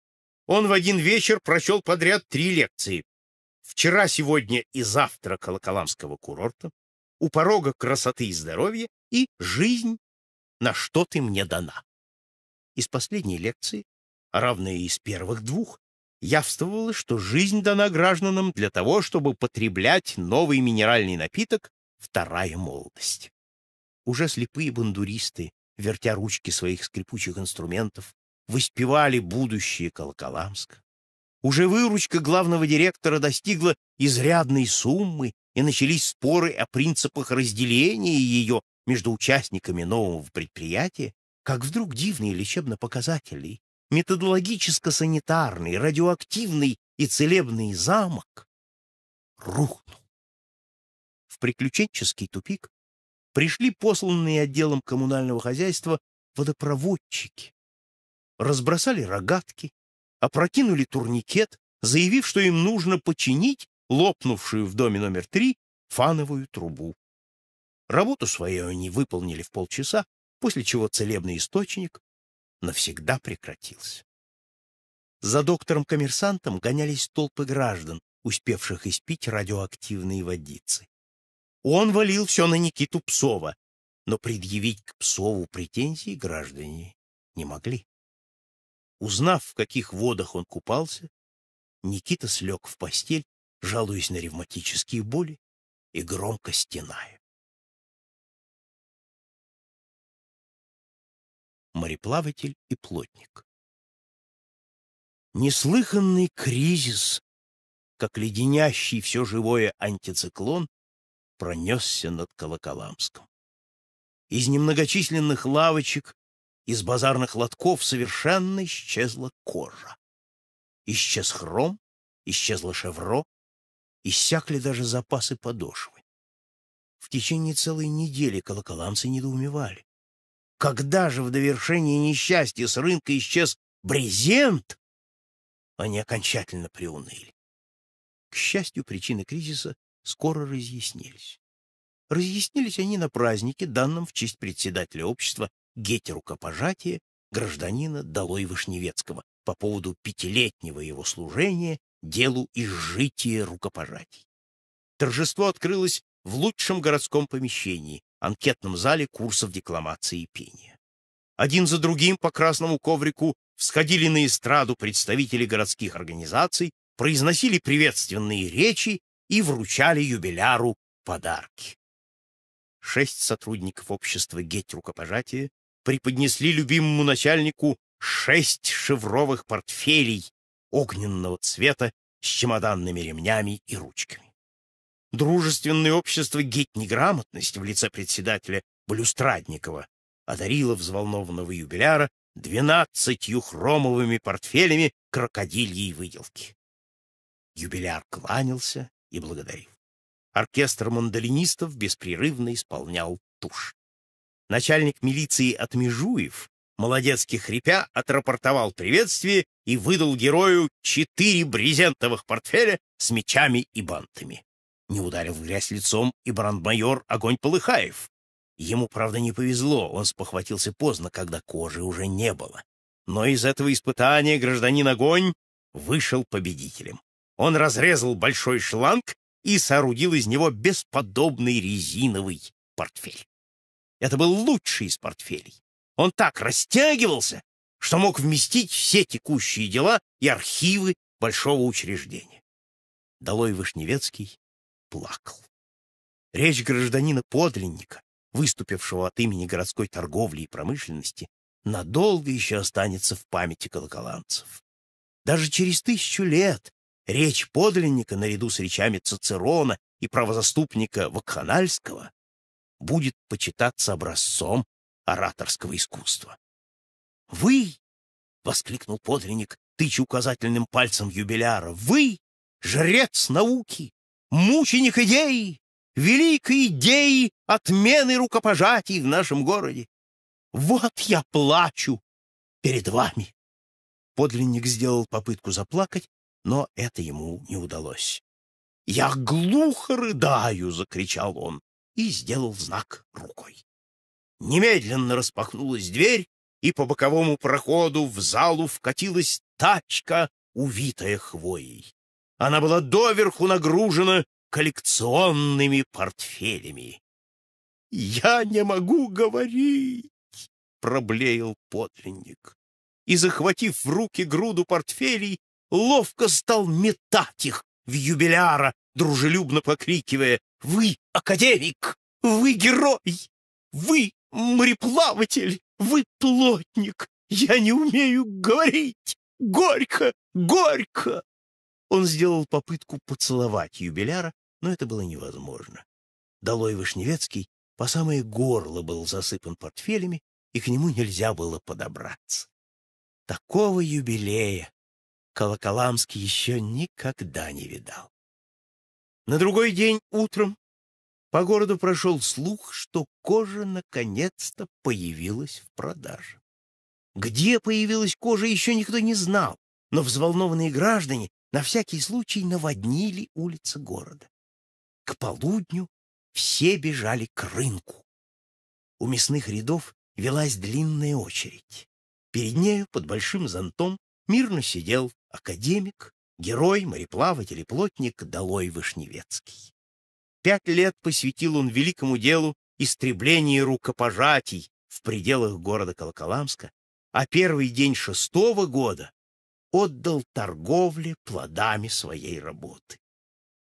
он в один вечер прочел подряд три лекции. Вчера, сегодня и завтра Колоколамского курорта, у порога красоты и здоровья и жизнь, на что ты мне дана. Из последней лекции, равной из первых двух, явствовало, что жизнь дана гражданам для того, чтобы потреблять новый минеральный напиток «Вторая молодость». Уже слепые бандуристы вертя ручки своих скрипучих инструментов, воспевали будущее Колоколамска. Уже выручка главного директора достигла изрядной суммы, и начались споры о принципах разделения ее между участниками нового предприятия, как вдруг дивный лечебно-показательный, методологическо-санитарный, радиоактивный и целебный замок рухнул. В приключенческий тупик пришли посланные отделом коммунального хозяйства водопроводчики. Разбросали рогатки, опрокинули турникет, заявив, что им нужно починить лопнувшую в доме номер три фановую трубу. Работу свою они выполнили в полчаса, после чего целебный источник навсегда прекратился. За доктором-коммерсантом гонялись толпы граждан, успевших испить радиоактивные водицы. Он валил все на Никиту Псова, но предъявить к Псову претензии граждане не могли. Узнав, в каких водах он купался, Никита слег в постель, жалуясь на ревматические боли и громко стеная. Мореплаватель и плотник Неслыханный кризис, как леденящий все живое антициклон, пронесся над Колоколамском. Из немногочисленных лавочек, из базарных лотков совершенно исчезла кожа. Исчез хром, исчезло шевро, иссякли даже запасы подошвы. В течение целой недели колоколамцы недоумевали. Когда же в довершении несчастья с рынка исчез брезент, они окончательно приуныли. К счастью, причины кризиса скоро разъяснились. Разъяснились они на празднике, данном в честь председателя общества Гете рукопожатия гражданина Долой Вышневецкого по поводу пятилетнего его служения делу изжития рукопожатий. Торжество открылось в лучшем городском помещении, анкетном зале курсов декламации и пения. Один за другим по красному коврику всходили на эстраду представители городских организаций, произносили приветственные речи и вручали юбиляру подарки. Шесть сотрудников общества «Геть рукопожатия» преподнесли любимому начальнику шесть шевровых портфелей огненного цвета с чемоданными ремнями и ручками. Дружественное общество «Геть неграмотность» в лице председателя Блюстрадникова одарило взволнованного юбиляра двенадцатью хромовыми портфелями крокодильей выделки. Юбиляр кланялся, и благодарю. Оркестр мандолинистов беспрерывно исполнял тушь. Начальник милиции Отмежуев, молодецкий хрипя, отрапортовал приветствие и выдал герою четыре брезентовых портфеля с мечами и бантами. Не ударил в грязь лицом и брандмайор Огонь Полыхаев. Ему, правда, не повезло, он спохватился поздно, когда кожи уже не было. Но из этого испытания гражданин Огонь вышел победителем. Он разрезал большой шланг и соорудил из него бесподобный резиновый портфель. Это был лучший из портфелей. Он так растягивался, что мог вместить все текущие дела и архивы большого учреждения. Долой Вышневецкий плакал. Речь гражданина-подлинника, выступившего от имени городской торговли и промышленности, надолго еще останется в памяти колоколанцев. Даже через тысячу лет Речь подлинника наряду с речами Цицерона и правозаступника Вакханальского будет почитаться образцом ораторского искусства. «Вы!» — воскликнул подлинник, тыча указательным пальцем юбиляра. «Вы — жрец науки, мученик идей, великой идеи отмены рукопожатий в нашем городе! Вот я плачу перед вами!» Подлинник сделал попытку заплакать, но это ему не удалось. «Я глухо рыдаю!» — закричал он и сделал знак рукой. Немедленно распахнулась дверь, и по боковому проходу в залу вкатилась тачка, увитая хвоей. Она была доверху нагружена коллекционными портфелями. «Я не могу говорить!» — проблеял подлинник. И, захватив в руки груду портфелей, ловко стал метать их в юбиляра, дружелюбно покрикивая «Вы академик! Вы герой! Вы мореплаватель! Вы плотник! Я не умею говорить! Горько! Горько!» Он сделал попытку поцеловать юбиляра, но это было невозможно. Долой Вышневецкий по самое горло был засыпан портфелями, и к нему нельзя было подобраться. Такого юбилея Колоколамский еще никогда не видал. На другой день утром по городу прошел слух, что кожа наконец-то появилась в продаже. Где появилась кожа, еще никто не знал, но взволнованные граждане на всякий случай наводнили улицы города. К полудню все бежали к рынку. У мясных рядов велась длинная очередь. Перед нею под большим зонтом мирно сидел Академик, герой, мореплаватель и плотник Долой Вышневецкий. Пять лет посвятил он великому делу истреблению рукопожатий в пределах города Колоколамска, а первый день шестого года отдал торговле плодами своей работы.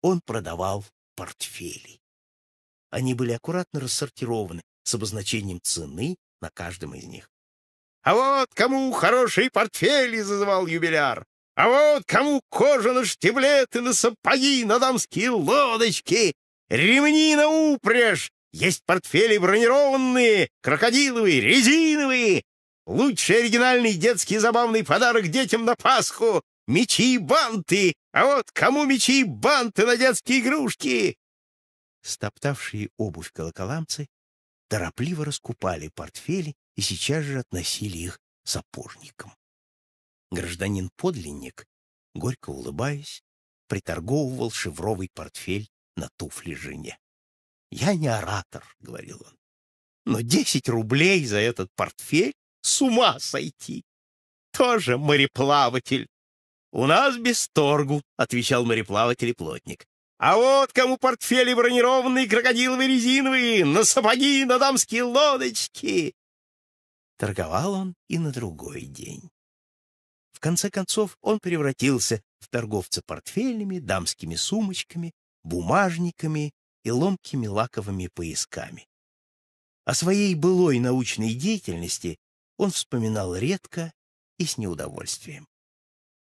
Он продавал портфели. Они были аккуратно рассортированы с обозначением цены на каждом из них. «А вот кому хорошие портфели!» — зазывал юбиляр. А вот кому кожа на штиблеты, на сапоги, на дамские лодочки, ремни на упряжь, есть портфели бронированные, крокодиловые, резиновые. Лучший оригинальный детский забавный подарок детям на Пасху — мечи и банты. А вот кому мечи и банты на детские игрушки? Стоптавшие обувь колоколамцы торопливо раскупали портфели и сейчас же относили их сапожникам. Гражданин-подлинник, горько улыбаясь, приторговывал шевровый портфель на туфли жене. «Я не оратор», — говорил он, — «но десять рублей за этот портфель с ума сойти! Тоже мореплаватель!» «У нас без торгу», — отвечал мореплаватель и плотник. «А вот кому портфели бронированные, крокодиловые, резиновые, на сапоги, на дамские лодочки!» Торговал он и на другой день. В конце концов, он превратился в торговца портфелями, дамскими сумочками, бумажниками и ломкими лаковыми поясками. О своей былой научной деятельности он вспоминал редко и с неудовольствием.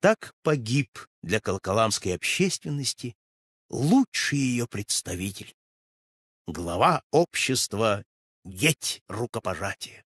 Так погиб для колоколамской общественности лучший ее представитель, глава общества Геть рукопожатия.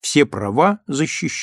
Все права защищены.